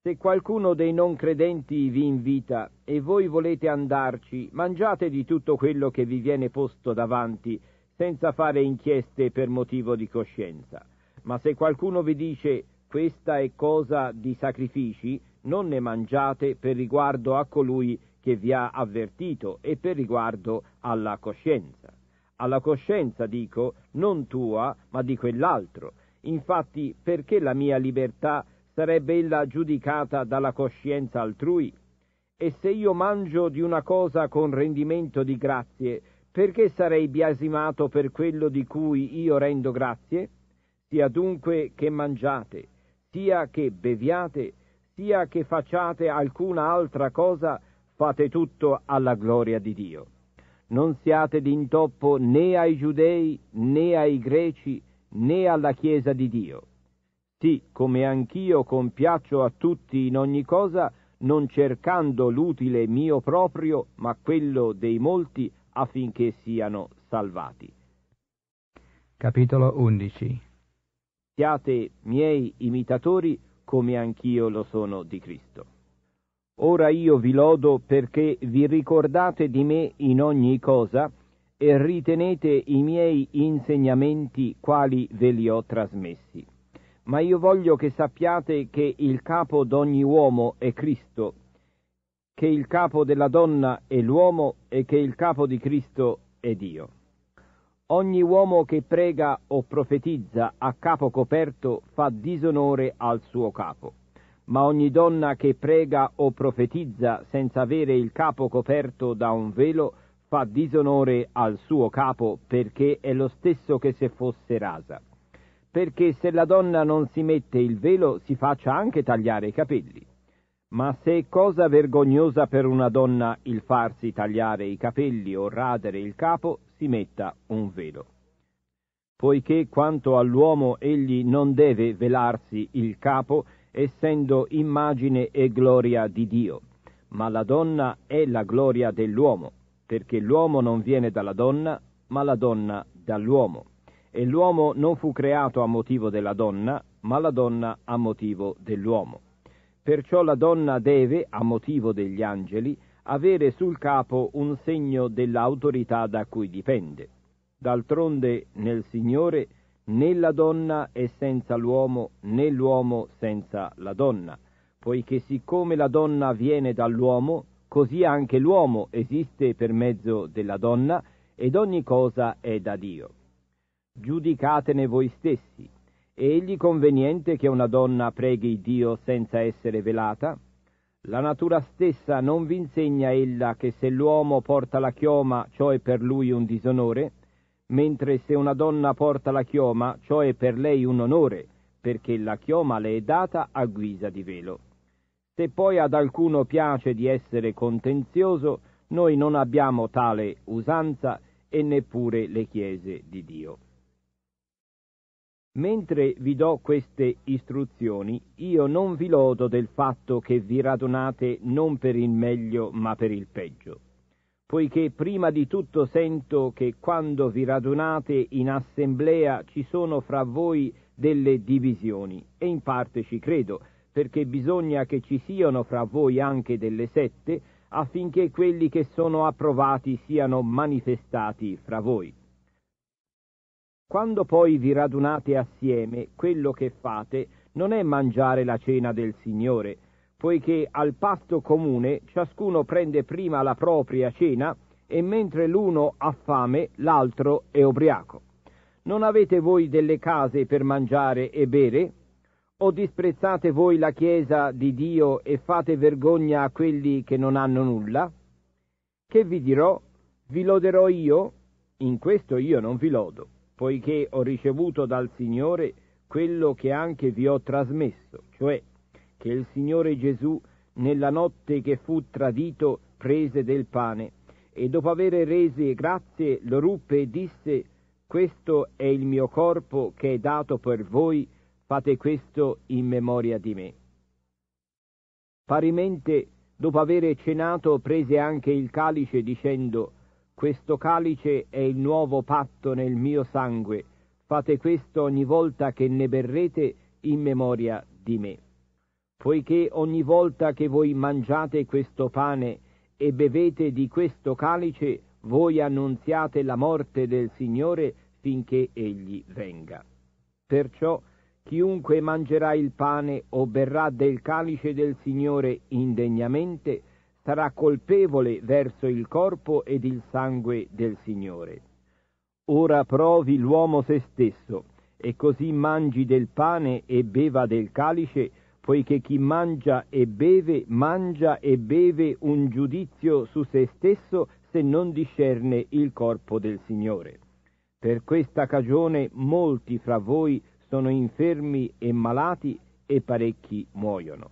Se qualcuno dei non credenti vi invita e voi volete andarci, mangiate di tutto quello che vi viene posto davanti, senza fare inchieste per motivo di coscienza. Ma se qualcuno vi dice questa è cosa di sacrifici, non ne mangiate per riguardo a colui che vi ha avvertito e per riguardo alla coscienza. Alla coscienza dico, non tua, ma di quell'altro. Infatti, perché la mia libertà sarebbe ella giudicata dalla coscienza altrui? E se io mangio di una cosa con rendimento di grazie, perché sarei biasimato per quello di cui io rendo grazie? sia dunque che mangiate, sia che beviate, sia che facciate alcuna altra cosa, fate tutto alla gloria di Dio. Non siate d'intoppo né ai giudei, né ai greci, né alla Chiesa di Dio. Sì, come anch'io compiaccio a tutti in ogni cosa, non cercando l'utile mio proprio, ma quello dei molti, affinché siano salvati. Capitolo 11 siate miei imitatori come anch'io lo sono di Cristo. Ora io vi lodo perché vi ricordate di me in ogni cosa e ritenete i miei insegnamenti quali ve li ho trasmessi. Ma io voglio che sappiate che il capo d'ogni uomo è Cristo, che il capo della donna è l'uomo e che il capo di Cristo è Dio. Ogni uomo che prega o profetizza a capo coperto fa disonore al suo capo, ma ogni donna che prega o profetizza senza avere il capo coperto da un velo fa disonore al suo capo perché è lo stesso che se fosse rasa. Perché se la donna non si mette il velo si faccia anche tagliare i capelli. Ma se è cosa vergognosa per una donna il farsi tagliare i capelli o radere il capo, si metta un velo. Poiché quanto all'uomo egli non deve velarsi il capo, essendo immagine e gloria di Dio, ma la donna è la gloria dell'uomo, perché l'uomo non viene dalla donna, ma la donna dall'uomo. E l'uomo non fu creato a motivo della donna, ma la donna a motivo dell'uomo. Perciò la donna deve, a motivo degli angeli, avere sul capo un segno dell'autorità da cui dipende. D'altronde nel Signore né la donna è senza l'uomo né l'uomo senza la donna, poiché siccome la donna viene dall'uomo, così anche l'uomo esiste per mezzo della donna ed ogni cosa è da Dio. Giudicatene voi stessi. È egli conveniente che una donna preghi Dio senza essere velata? La natura stessa non vi insegna ella che se l'uomo porta la chioma ciò è per lui un disonore, mentre se una donna porta la chioma ciò è per lei un onore, perché la chioma le è data a guisa di velo. Se poi ad alcuno piace di essere contenzioso, noi non abbiamo tale usanza e neppure le chiese di Dio. Mentre vi do queste istruzioni, io non vi lodo del fatto che vi radunate non per il meglio ma per il peggio, poiché prima di tutto sento che quando vi radunate in assemblea ci sono fra voi delle divisioni, e in parte ci credo, perché bisogna che ci siano fra voi anche delle sette, affinché quelli che sono approvati siano manifestati fra voi. Quando poi vi radunate assieme, quello che fate non è mangiare la cena del Signore, poiché al pasto comune ciascuno prende prima la propria cena e mentre l'uno ha fame l'altro è ubriaco. Non avete voi delle case per mangiare e bere? O disprezzate voi la Chiesa di Dio e fate vergogna a quelli che non hanno nulla? Che vi dirò? Vi loderò io? In questo io non vi lodo poiché ho ricevuto dal Signore quello che anche vi ho trasmesso, cioè che il Signore Gesù nella notte che fu tradito prese del pane e dopo avere rese grazie lo ruppe e disse questo è il mio corpo che è dato per voi, fate questo in memoria di me. Parimente, dopo avere cenato, prese anche il calice dicendo questo calice è il nuovo patto nel mio sangue. Fate questo ogni volta che ne berrete in memoria di me. Poiché ogni volta che voi mangiate questo pane e bevete di questo calice, voi annunziate la morte del Signore finché egli venga. Perciò chiunque mangerà il pane o berrà del calice del Signore indegnamente, sarà colpevole verso il corpo ed il sangue del Signore. Ora provi l'uomo se stesso, e così mangi del pane e beva del calice, poiché chi mangia e beve, mangia e beve un giudizio su se stesso se non discerne il corpo del Signore. Per questa cagione molti fra voi sono infermi e malati e parecchi muoiono.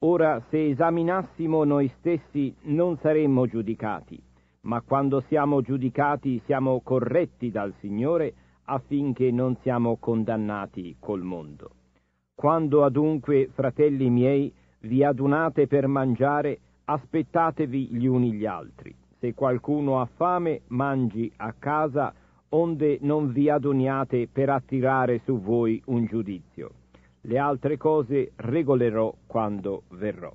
Ora, se esaminassimo noi stessi non saremmo giudicati, ma quando siamo giudicati siamo corretti dal Signore affinché non siamo condannati col mondo. Quando adunque, fratelli miei, vi adunate per mangiare, aspettatevi gli uni gli altri. Se qualcuno ha fame, mangi a casa, onde non vi aduniate per attirare su voi un giudizio le altre cose regolerò quando verrò.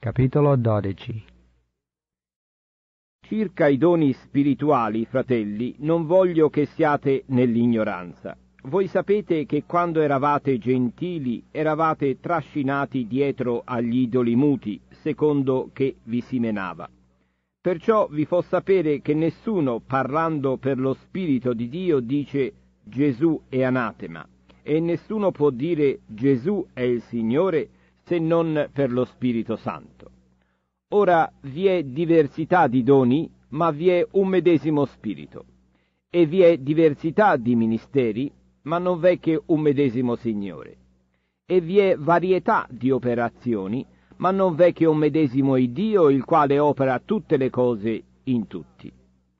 Capitolo 12 Circa i doni spirituali, fratelli, non voglio che siate nell'ignoranza. Voi sapete che quando eravate gentili eravate trascinati dietro agli idoli muti, secondo che vi si menava. Perciò vi fo sapere che nessuno, parlando per lo Spirito di Dio, dice Gesù è anatema, e nessuno può dire Gesù è il Signore se non per lo Spirito Santo. Ora vi è diversità di doni, ma vi è un medesimo Spirito, e vi è diversità di ministeri, ma non v'è che un medesimo Signore, e vi è varietà di operazioni, ma non v'è che un medesimo Iddio il quale opera tutte le cose in tutti.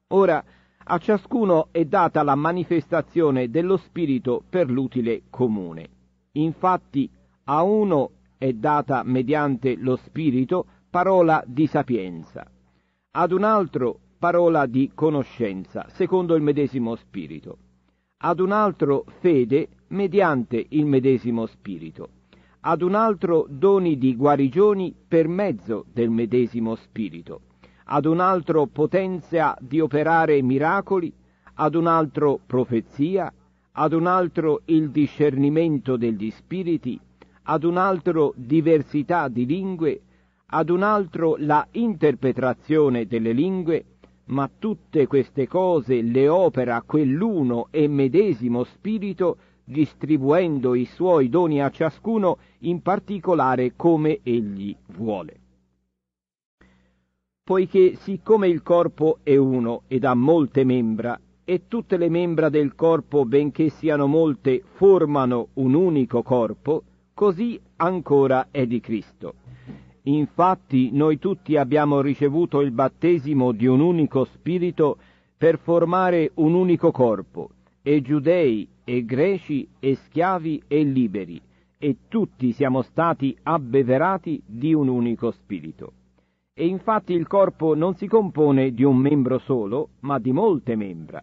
Ora, a ciascuno è data la manifestazione dello Spirito per l'utile comune. Infatti, a uno è data mediante lo Spirito parola di sapienza, ad un altro parola di conoscenza, secondo il medesimo Spirito, ad un altro fede mediante il medesimo Spirito, ad un altro doni di guarigioni per mezzo del medesimo Spirito, ad un altro potenza di operare miracoli, ad un altro profezia, ad un altro il discernimento degli spiriti, ad un altro diversità di lingue, ad un altro la interpretazione delle lingue, ma tutte queste cose le opera quell'uno e medesimo Spirito distribuendo i suoi doni a ciascuno in particolare come egli vuole. Poiché siccome il corpo è uno ed ha molte membra, e tutte le membra del corpo, benché siano molte, formano un unico corpo, così ancora è di Cristo. Infatti noi tutti abbiamo ricevuto il battesimo di un unico spirito per formare un unico corpo, e giudei, e greci e schiavi e liberi, e tutti siamo stati abbeverati di un unico spirito. E infatti il corpo non si compone di un membro solo, ma di molte membra.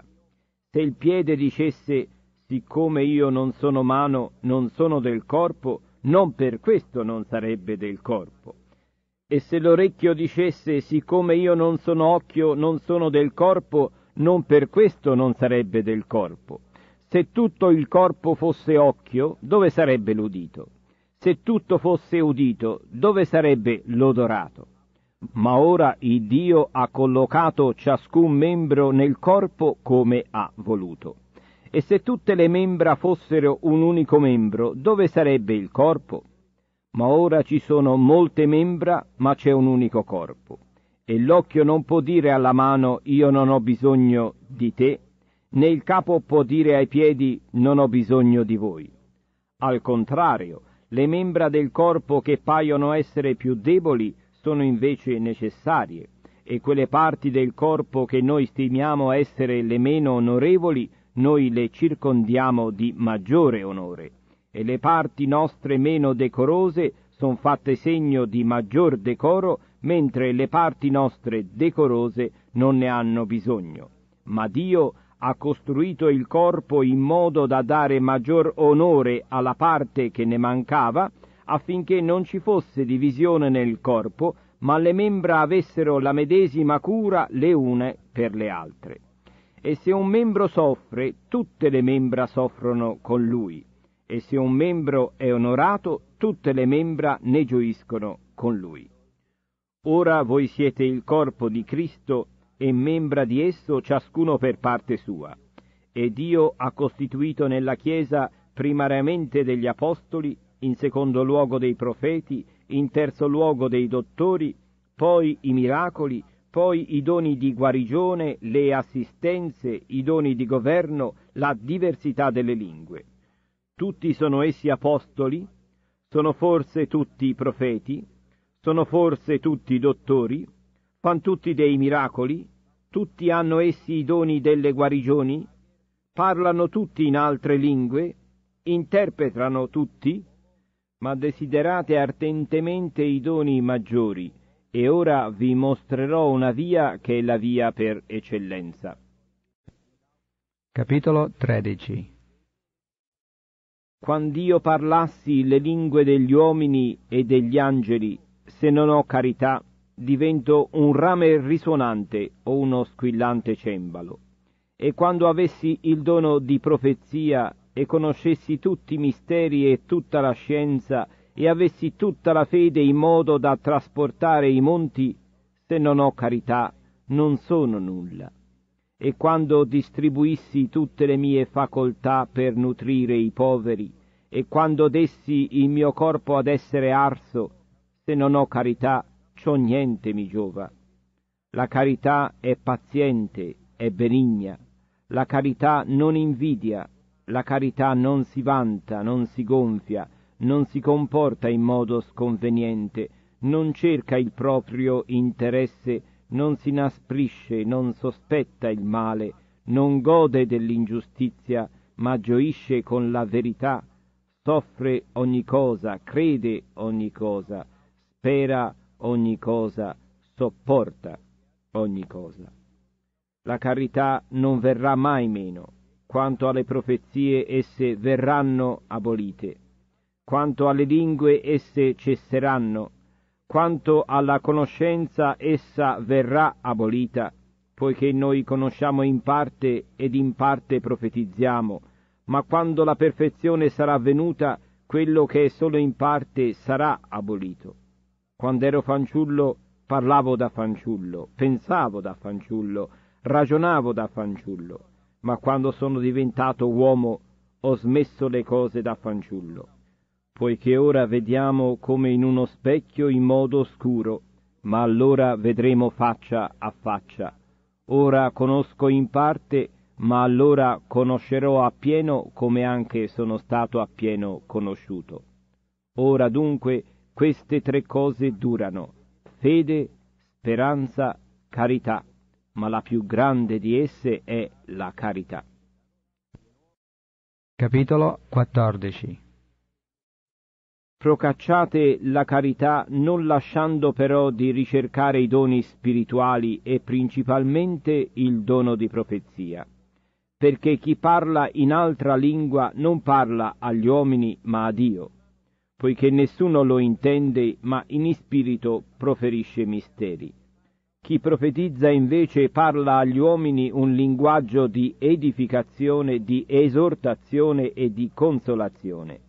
Se il piede dicesse siccome io non sono mano, non sono del corpo, non per questo non sarebbe del corpo. E se l'orecchio dicesse siccome io non sono occhio, non sono del corpo, non per questo non sarebbe del corpo. Se tutto il corpo fosse occhio, dove sarebbe l'udito? Se tutto fosse udito, dove sarebbe l'odorato? Ma ora il Dio ha collocato ciascun membro nel corpo come ha voluto. E se tutte le membra fossero un unico membro, dove sarebbe il corpo? Ma ora ci sono molte membra, ma c'è un unico corpo. E l'occhio non può dire alla mano io non ho bisogno di te, né il capo può dire ai piedi non ho bisogno di voi. Al contrario, le membra del corpo che paiono essere più deboli sono invece necessarie e quelle parti del corpo che noi stimiamo essere le meno onorevoli noi le circondiamo di maggiore onore e le parti nostre meno decorose sono fatte segno di maggior decoro mentre le parti nostre decorose non ne hanno bisogno. Ma Dio ha costruito il corpo in modo da dare maggior onore alla parte che ne mancava, affinché non ci fosse divisione nel corpo, ma le membra avessero la medesima cura le une per le altre. E se un membro soffre, tutte le membra soffrono con lui, e se un membro è onorato, tutte le membra ne gioiscono con lui. Ora voi siete il corpo di Cristo e membra di esso ciascuno per parte sua. E Dio ha costituito nella Chiesa primariamente degli Apostoli, in secondo luogo dei profeti, in terzo luogo dei dottori, poi i miracoli, poi i doni di guarigione, le assistenze, i doni di governo, la diversità delle lingue. Tutti sono essi apostoli? Sono forse tutti profeti? Sono forse tutti dottori? Fan tutti dei miracoli? tutti hanno essi i doni delle guarigioni, parlano tutti in altre lingue, interpretano tutti, ma desiderate ardentemente i doni maggiori, e ora vi mostrerò una via che è la via per eccellenza. Capitolo 13 Quand'io parlassi le lingue degli uomini e degli angeli, se non ho carità, divento un rame risuonante o uno squillante cembalo. E quando avessi il dono di profezia e conoscessi tutti i misteri e tutta la scienza e avessi tutta la fede in modo da trasportare i monti, se non ho carità, non sono nulla. E quando distribuissi tutte le mie facoltà per nutrire i poveri, e quando dessi il mio corpo ad essere arso, se non ho carità, ciò niente mi giova. La carità è paziente, è benigna, la carità non invidia, la carità non si vanta, non si gonfia, non si comporta in modo sconveniente, non cerca il proprio interesse, non si nasprisce, non sospetta il male, non gode dell'ingiustizia, ma gioisce con la verità, soffre ogni cosa, crede ogni cosa, spera ogni cosa ogni cosa, sopporta ogni cosa. La carità non verrà mai meno, quanto alle profezie esse verranno abolite, quanto alle lingue esse cesseranno, quanto alla conoscenza essa verrà abolita, poiché noi conosciamo in parte ed in parte profetizziamo, ma quando la perfezione sarà venuta, quello che è solo in parte sarà abolito. Quando ero fanciullo parlavo da fanciullo, pensavo da fanciullo, ragionavo da fanciullo, ma quando sono diventato uomo ho smesso le cose da fanciullo, poiché ora vediamo come in uno specchio in modo oscuro, ma allora vedremo faccia a faccia. Ora conosco in parte, ma allora conoscerò appieno come anche sono stato appieno conosciuto. Ora dunque queste tre cose durano, fede, speranza, carità, ma la più grande di esse è la carità. Capitolo 14 Procacciate la carità non lasciando però di ricercare i doni spirituali e principalmente il dono di profezia, perché chi parla in altra lingua non parla agli uomini ma a Dio, poiché nessuno lo intende, ma in spirito proferisce misteri. Chi profetizza invece parla agli uomini un linguaggio di edificazione, di esortazione e di consolazione.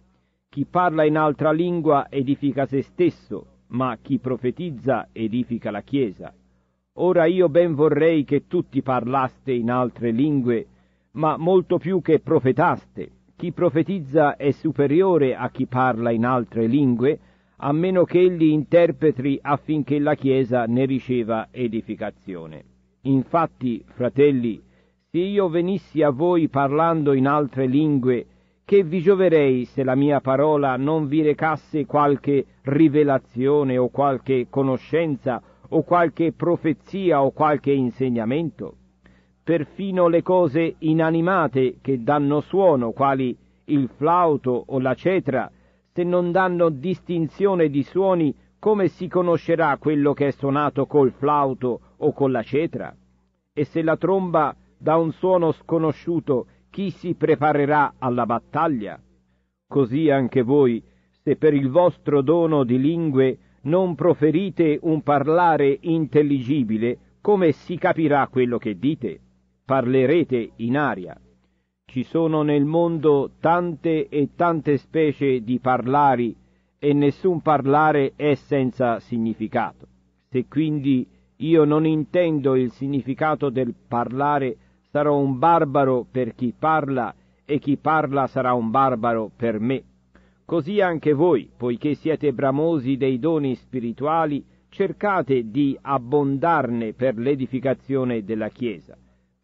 Chi parla in altra lingua edifica se stesso, ma chi profetizza edifica la Chiesa. Ora io ben vorrei che tutti parlaste in altre lingue, ma molto più che profetaste, chi profetizza è superiore a chi parla in altre lingue, a meno che egli interpreti affinché la Chiesa ne riceva edificazione. Infatti, fratelli, se io venissi a voi parlando in altre lingue, che vi gioverei se la mia parola non vi recasse qualche rivelazione o qualche conoscenza o qualche profezia o qualche insegnamento? perfino le cose inanimate che danno suono, quali il flauto o la cetra, se non danno distinzione di suoni, come si conoscerà quello che è suonato col flauto o con la cetra? E se la tromba dà un suono sconosciuto, chi si preparerà alla battaglia? Così anche voi, se per il vostro dono di lingue non proferite un parlare intelligibile, come si capirà quello che dite? parlerete in aria. Ci sono nel mondo tante e tante specie di parlari e nessun parlare è senza significato. Se quindi io non intendo il significato del parlare, sarò un barbaro per chi parla e chi parla sarà un barbaro per me. Così anche voi, poiché siete bramosi dei doni spirituali, cercate di abbondarne per l'edificazione della Chiesa.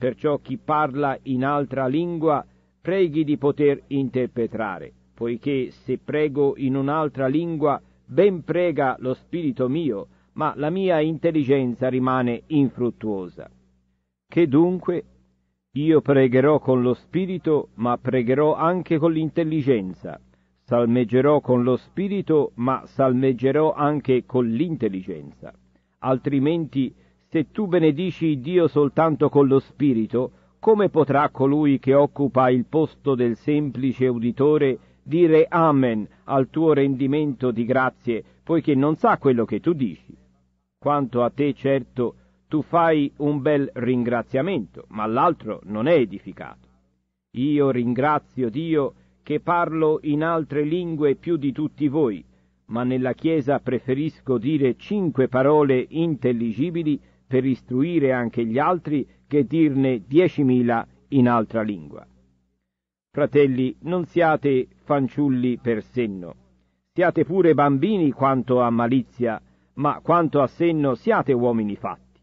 Perciò chi parla in altra lingua preghi di poter interpretare, poiché se prego in un'altra lingua ben prega lo spirito mio, ma la mia intelligenza rimane infruttuosa. Che dunque io pregherò con lo spirito, ma pregherò anche con l'intelligenza. Salmeggerò con lo spirito, ma salmeggerò anche con l'intelligenza. Altrimenti se tu benedici Dio soltanto con lo spirito, come potrà colui che occupa il posto del semplice uditore dire Amen al tuo rendimento di grazie, poiché non sa quello che tu dici? Quanto a te, certo, tu fai un bel ringraziamento, ma l'altro non è edificato. Io ringrazio Dio che parlo in altre lingue più di tutti voi, ma nella Chiesa preferisco dire cinque parole intelligibili per istruire anche gli altri che dirne diecimila in altra lingua. Fratelli, non siate fanciulli per senno, siate pure bambini quanto a malizia, ma quanto a senno siate uomini fatti.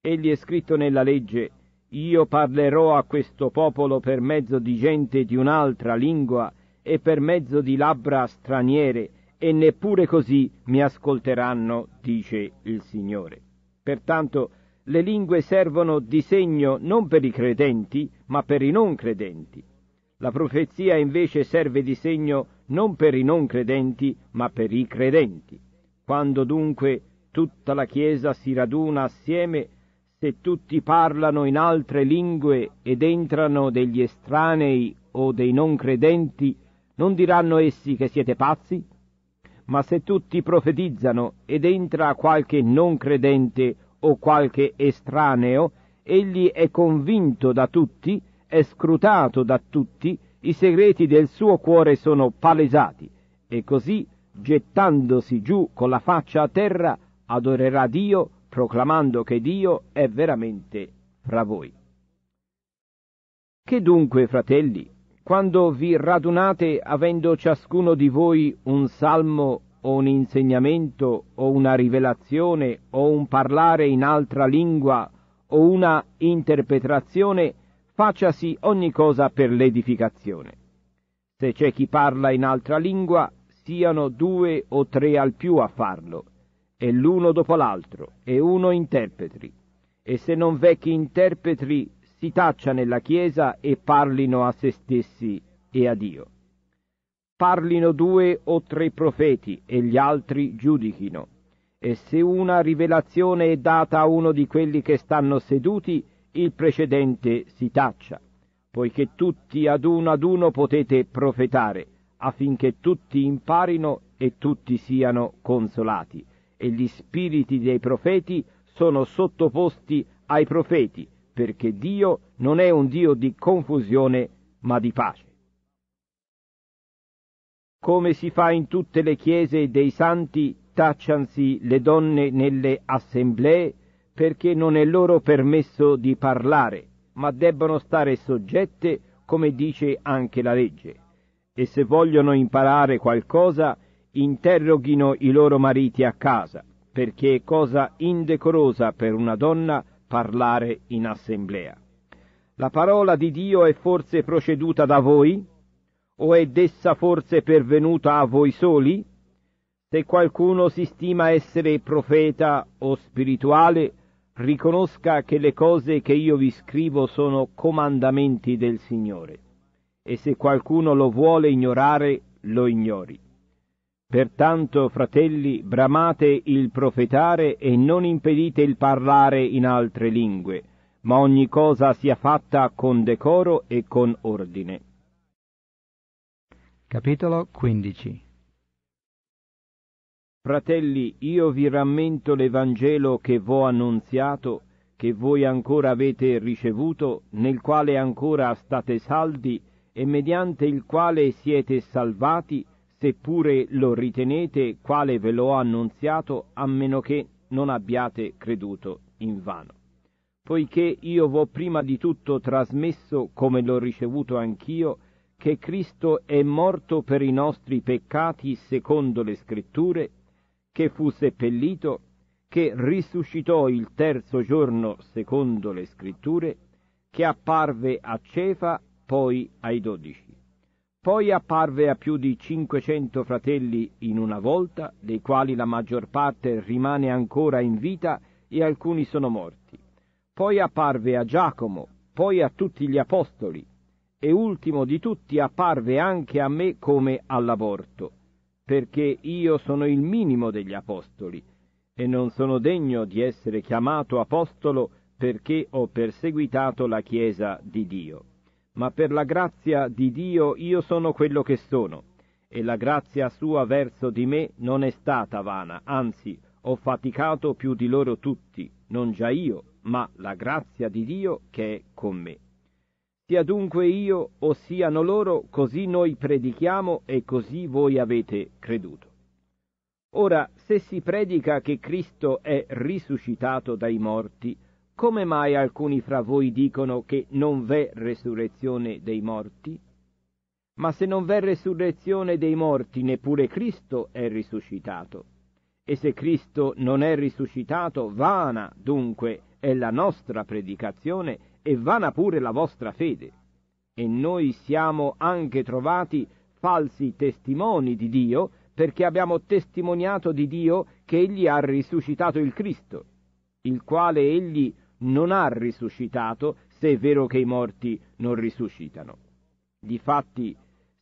Egli è scritto nella legge, io parlerò a questo popolo per mezzo di gente di un'altra lingua e per mezzo di labbra straniere, e neppure così mi ascolteranno, dice il Signore. Pertanto le lingue servono di segno non per i credenti, ma per i non credenti. La profezia invece serve di segno non per i non credenti, ma per i credenti. Quando dunque tutta la Chiesa si raduna assieme, se tutti parlano in altre lingue ed entrano degli estranei o dei non credenti, non diranno essi che siete pazzi? Ma se tutti profetizzano ed entra qualche non credente o qualche estraneo, egli è convinto da tutti, è scrutato da tutti, i segreti del suo cuore sono palesati, e così, gettandosi giù con la faccia a terra, adorerà Dio, proclamando che Dio è veramente fra voi. Che dunque, fratelli, quando vi radunate avendo ciascuno di voi un salmo o un insegnamento o una rivelazione o un parlare in altra lingua o una interpretazione, facciasi ogni cosa per l'edificazione. Se c'è chi parla in altra lingua, siano due o tre al più a farlo, e l'uno dopo l'altro, e uno interpreti. E se non vecchi interpreti, si taccia nella Chiesa e parlino a se stessi e a Dio. Parlino due o tre profeti e gli altri giudichino. E se una rivelazione è data a uno di quelli che stanno seduti, il precedente si taccia, poiché tutti ad uno ad uno potete profetare, affinché tutti imparino e tutti siano consolati. E gli spiriti dei profeti sono sottoposti ai profeti, perché Dio non è un Dio di confusione, ma di pace. Come si fa in tutte le chiese dei santi, tacciansi le donne nelle assemblee, perché non è loro permesso di parlare, ma debbono stare soggette, come dice anche la legge. E se vogliono imparare qualcosa, interroghino i loro mariti a casa, perché è cosa indecorosa per una donna parlare in assemblea. La parola di Dio è forse proceduta da voi? O è d'essa forse pervenuta a voi soli? Se qualcuno si stima essere profeta o spirituale, riconosca che le cose che io vi scrivo sono comandamenti del Signore. E se qualcuno lo vuole ignorare, lo ignori. Pertanto, fratelli, bramate il profetare e non impedite il parlare in altre lingue, ma ogni cosa sia fatta con decoro e con ordine. Capitolo 15 Fratelli, io vi rammento l'Evangelo che v'ho annunziato, che voi ancora avete ricevuto, nel quale ancora state saldi e mediante il quale siete salvati, seppure lo ritenete quale ve l'ho annunziato, a meno che non abbiate creduto in vano. Poiché io v'ho prima di tutto trasmesso, come l'ho ricevuto anch'io, che Cristo è morto per i nostri peccati secondo le scritture, che fu seppellito, che risuscitò il terzo giorno secondo le scritture, che apparve a Cefa, poi ai dodici. Poi apparve a più di cinquecento fratelli in una volta, dei quali la maggior parte rimane ancora in vita e alcuni sono morti. Poi apparve a Giacomo, poi a tutti gli apostoli, e ultimo di tutti apparve anche a me come all'aborto, perché io sono il minimo degli apostoli, e non sono degno di essere chiamato apostolo perché ho perseguitato la Chiesa di Dio ma per la grazia di Dio io sono quello che sono, e la grazia sua verso di me non è stata vana, anzi ho faticato più di loro tutti, non già io, ma la grazia di Dio che è con me. Sia dunque io o siano loro, così noi predichiamo e così voi avete creduto. Ora, se si predica che Cristo è risuscitato dai morti, come mai alcuni fra voi dicono che non v'è resurrezione dei morti? Ma se non v'è resurrezione dei morti, neppure Cristo è risuscitato. E se Cristo non è risuscitato, vana dunque è la nostra predicazione e vana pure la vostra fede. E noi siamo anche trovati falsi testimoni di Dio, perché abbiamo testimoniato di Dio che Egli ha risuscitato il Cristo, il quale Egli non ha risuscitato se è vero che i morti non risuscitano. Difatti,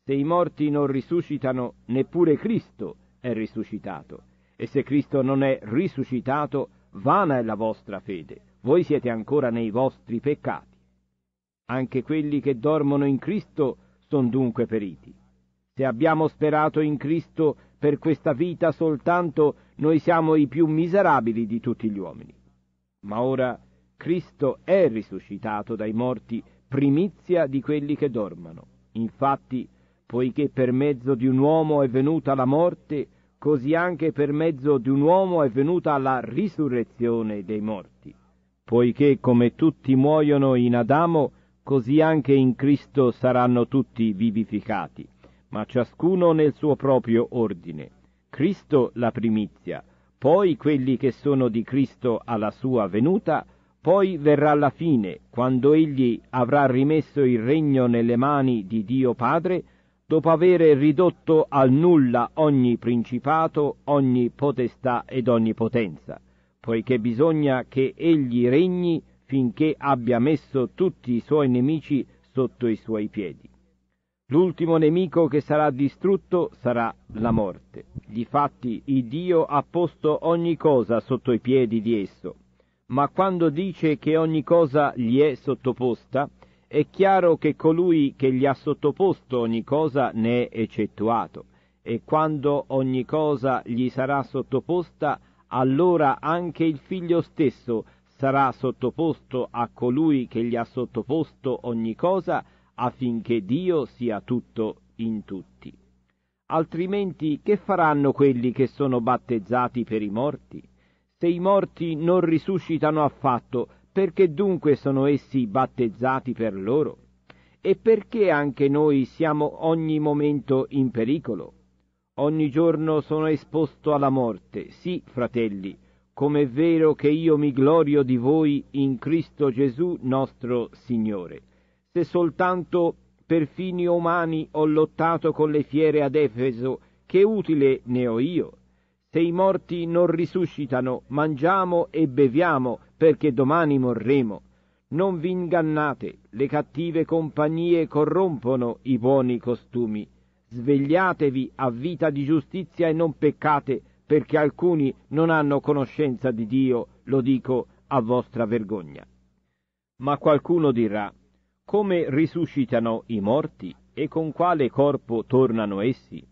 se i morti non risuscitano, neppure Cristo è risuscitato. E se Cristo non è risuscitato, vana è la vostra fede. Voi siete ancora nei vostri peccati. Anche quelli che dormono in Cristo sono dunque periti. Se abbiamo sperato in Cristo per questa vita soltanto, noi siamo i più miserabili di tutti gli uomini. Ma ora Cristo è risuscitato dai morti, primizia di quelli che dormono. Infatti, poiché per mezzo di un uomo è venuta la morte, così anche per mezzo di un uomo è venuta la risurrezione dei morti. Poiché come tutti muoiono in Adamo, così anche in Cristo saranno tutti vivificati, ma ciascuno nel suo proprio ordine. Cristo la primizia, poi quelli che sono di Cristo alla sua venuta, poi verrà la fine, quando egli avrà rimesso il regno nelle mani di Dio Padre, dopo avere ridotto al nulla ogni principato, ogni potestà ed ogni potenza, poiché bisogna che egli regni finché abbia messo tutti i suoi nemici sotto i suoi piedi. L'ultimo nemico che sarà distrutto sarà la morte. Difatti, il Dio ha posto ogni cosa sotto i piedi di esso, ma quando dice che ogni cosa gli è sottoposta, è chiaro che colui che gli ha sottoposto ogni cosa ne è eccettuato, e quando ogni cosa gli sarà sottoposta, allora anche il figlio stesso sarà sottoposto a colui che gli ha sottoposto ogni cosa, affinché Dio sia tutto in tutti. Altrimenti che faranno quelli che sono battezzati per i morti? se i morti non risuscitano affatto, perché dunque sono essi battezzati per loro? E perché anche noi siamo ogni momento in pericolo? Ogni giorno sono esposto alla morte, sì, fratelli, come è vero che io mi glorio di voi in Cristo Gesù nostro Signore. Se soltanto per fini umani ho lottato con le fiere ad Efeso, che utile ne ho io? Se i morti non risuscitano, mangiamo e beviamo, perché domani morremo. Non vi ingannate, le cattive compagnie corrompono i buoni costumi. Svegliatevi a vita di giustizia e non peccate, perché alcuni non hanno conoscenza di Dio, lo dico a vostra vergogna. Ma qualcuno dirà, come risuscitano i morti e con quale corpo tornano essi?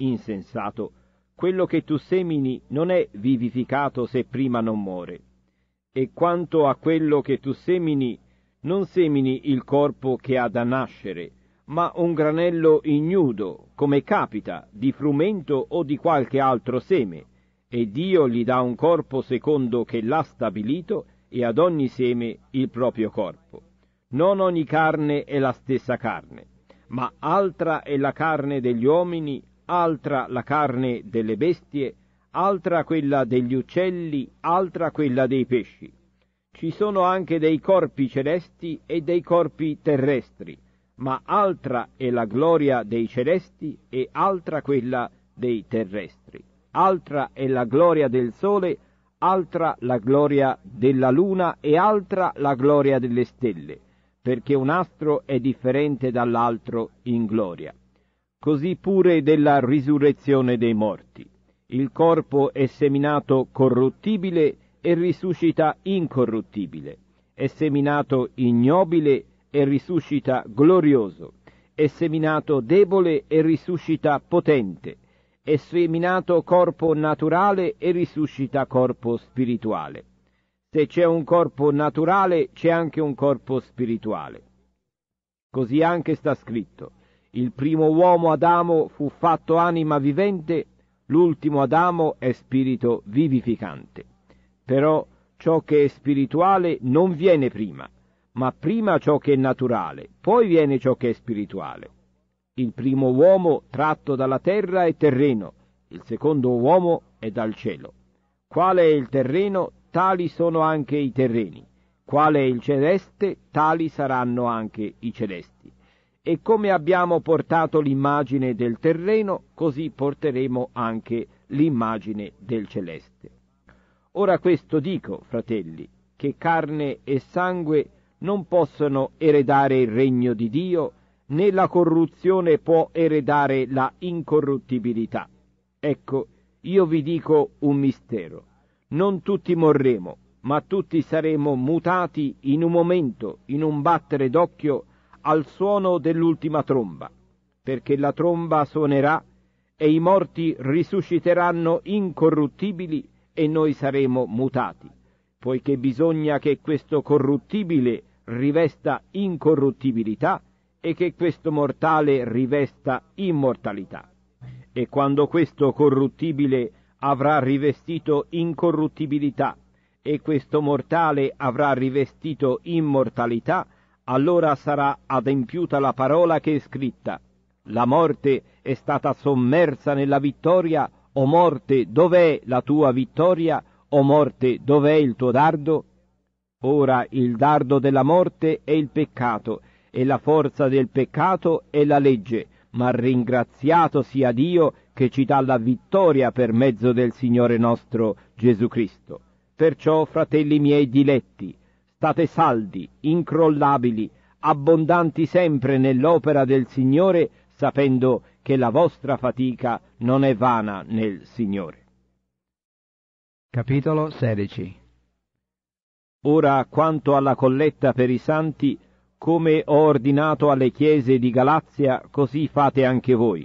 Insensato, quello che tu semini non è vivificato se prima non muore. E quanto a quello che tu semini, non semini il corpo che ha da nascere, ma un granello ignudo, come capita, di frumento o di qualche altro seme, e Dio gli dà un corpo secondo che l'ha stabilito e ad ogni seme il proprio corpo. Non ogni carne è la stessa carne, ma altra è la carne degli uomini, altra la carne delle bestie, altra quella degli uccelli, altra quella dei pesci. Ci sono anche dei corpi celesti e dei corpi terrestri, ma altra è la gloria dei celesti e altra quella dei terrestri. Altra è la gloria del sole, altra la gloria della luna e altra la gloria delle stelle, perché un astro è differente dall'altro in gloria così pure della risurrezione dei morti. Il corpo è seminato corruttibile e risuscita incorruttibile, è seminato ignobile e risuscita glorioso, è seminato debole e risuscita potente, è seminato corpo naturale e risuscita corpo spirituale. Se c'è un corpo naturale, c'è anche un corpo spirituale. Così anche sta scritto. Il primo uomo Adamo fu fatto anima vivente, l'ultimo Adamo è spirito vivificante. Però ciò che è spirituale non viene prima, ma prima ciò che è naturale, poi viene ciò che è spirituale. Il primo uomo tratto dalla terra è terreno, il secondo uomo è dal cielo. Qual è il terreno, tali sono anche i terreni. Qual è il celeste, tali saranno anche i celesti e come abbiamo portato l'immagine del terreno, così porteremo anche l'immagine del celeste. Ora questo dico, fratelli, che carne e sangue non possono eredare il regno di Dio, né la corruzione può eredare la incorruttibilità. Ecco, io vi dico un mistero. Non tutti morremo, ma tutti saremo mutati in un momento, in un battere d'occhio, al suono dell'ultima tromba, perché la tromba suonerà e i morti risusciteranno incorruttibili e noi saremo mutati, poiché bisogna che questo corruttibile rivesta incorruttibilità e che questo mortale rivesta immortalità. E quando questo corruttibile avrà rivestito incorruttibilità e questo mortale avrà rivestito immortalità, allora sarà adempiuta la parola che è scritta. La morte è stata sommersa nella vittoria, o morte, dov'è la tua vittoria? O morte, dov'è il tuo dardo? Ora il dardo della morte è il peccato, e la forza del peccato è la legge, ma ringraziato sia Dio che ci dà la vittoria per mezzo del Signore nostro Gesù Cristo. Perciò, fratelli miei diletti, State saldi, incrollabili, abbondanti sempre nell'opera del Signore, sapendo che la vostra fatica non è vana nel Signore. Capitolo 16 Ora quanto alla colletta per i santi, come ho ordinato alle chiese di Galazia, così fate anche voi.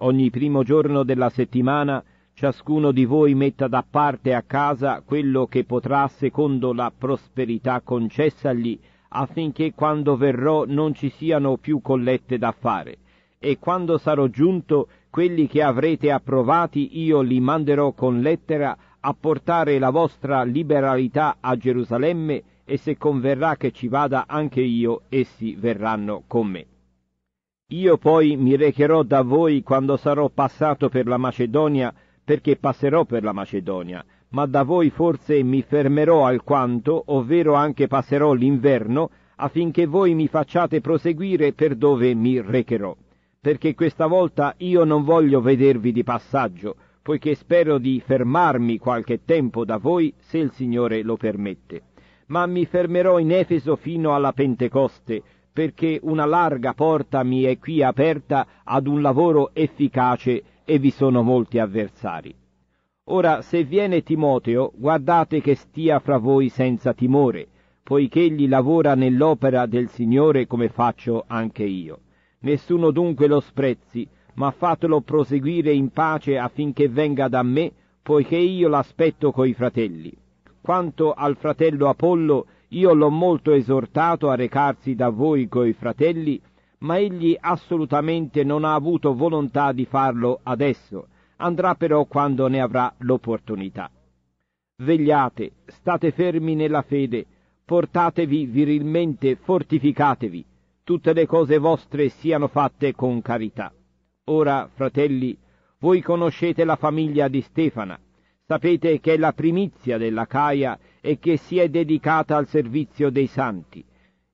Ogni primo giorno della settimana ciascuno di voi metta da parte a casa quello che potrà secondo la prosperità concessagli, affinché quando verrò non ci siano più collette da fare. E quando sarò giunto, quelli che avrete approvati io li manderò con lettera a portare la vostra liberalità a Gerusalemme, e se converrà che ci vada anche io, essi verranno con me. Io poi mi recherò da voi quando sarò passato per la Macedonia, perché passerò per la Macedonia, ma da voi forse mi fermerò alquanto, ovvero anche passerò l'inverno, affinché voi mi facciate proseguire per dove mi recherò. Perché questa volta io non voglio vedervi di passaggio, poiché spero di fermarmi qualche tempo da voi, se il Signore lo permette. Ma mi fermerò in Efeso fino alla Pentecoste, perché una larga porta mi è qui aperta ad un lavoro efficace e vi sono molti avversari. Ora, se viene Timoteo, guardate che stia fra voi senza timore, poiché egli lavora nell'opera del Signore come faccio anche io. Nessuno dunque lo sprezzi, ma fatelo proseguire in pace affinché venga da me, poiché io l'aspetto coi fratelli. Quanto al fratello Apollo, io l'ho molto esortato a recarsi da voi coi fratelli, ma egli assolutamente non ha avuto volontà di farlo adesso, andrà però quando ne avrà l'opportunità. Vegliate, state fermi nella fede, portatevi virilmente, fortificatevi, tutte le cose vostre siano fatte con carità. Ora, fratelli, voi conoscete la famiglia di Stefana, sapete che è la primizia della Caia e che si è dedicata al servizio dei santi,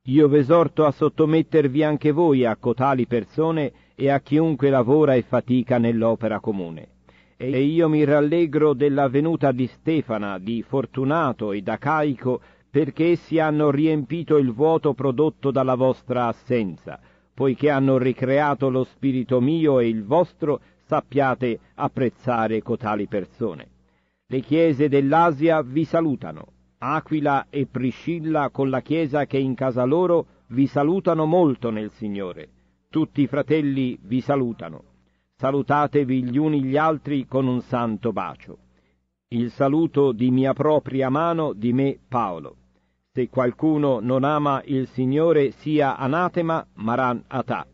io v'esorto a sottomettervi anche voi a cotali persone e a chiunque lavora e fatica nell'opera comune. E io mi rallegro della venuta di Stefana, di Fortunato e da Caico, perché essi hanno riempito il vuoto prodotto dalla vostra assenza, poiché hanno ricreato lo spirito mio e il vostro, sappiate apprezzare cotali persone. Le chiese dell'Asia vi salutano. Aquila e Priscilla con la Chiesa che in casa loro vi salutano molto nel Signore. Tutti i fratelli vi salutano. Salutatevi gli uni gli altri con un santo bacio. Il saluto di mia propria mano di me Paolo. Se qualcuno non ama il Signore sia anatema maran atà.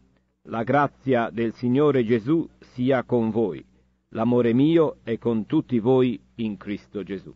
La grazia del Signore Gesù sia con voi. L'amore mio è con tutti voi in Cristo Gesù.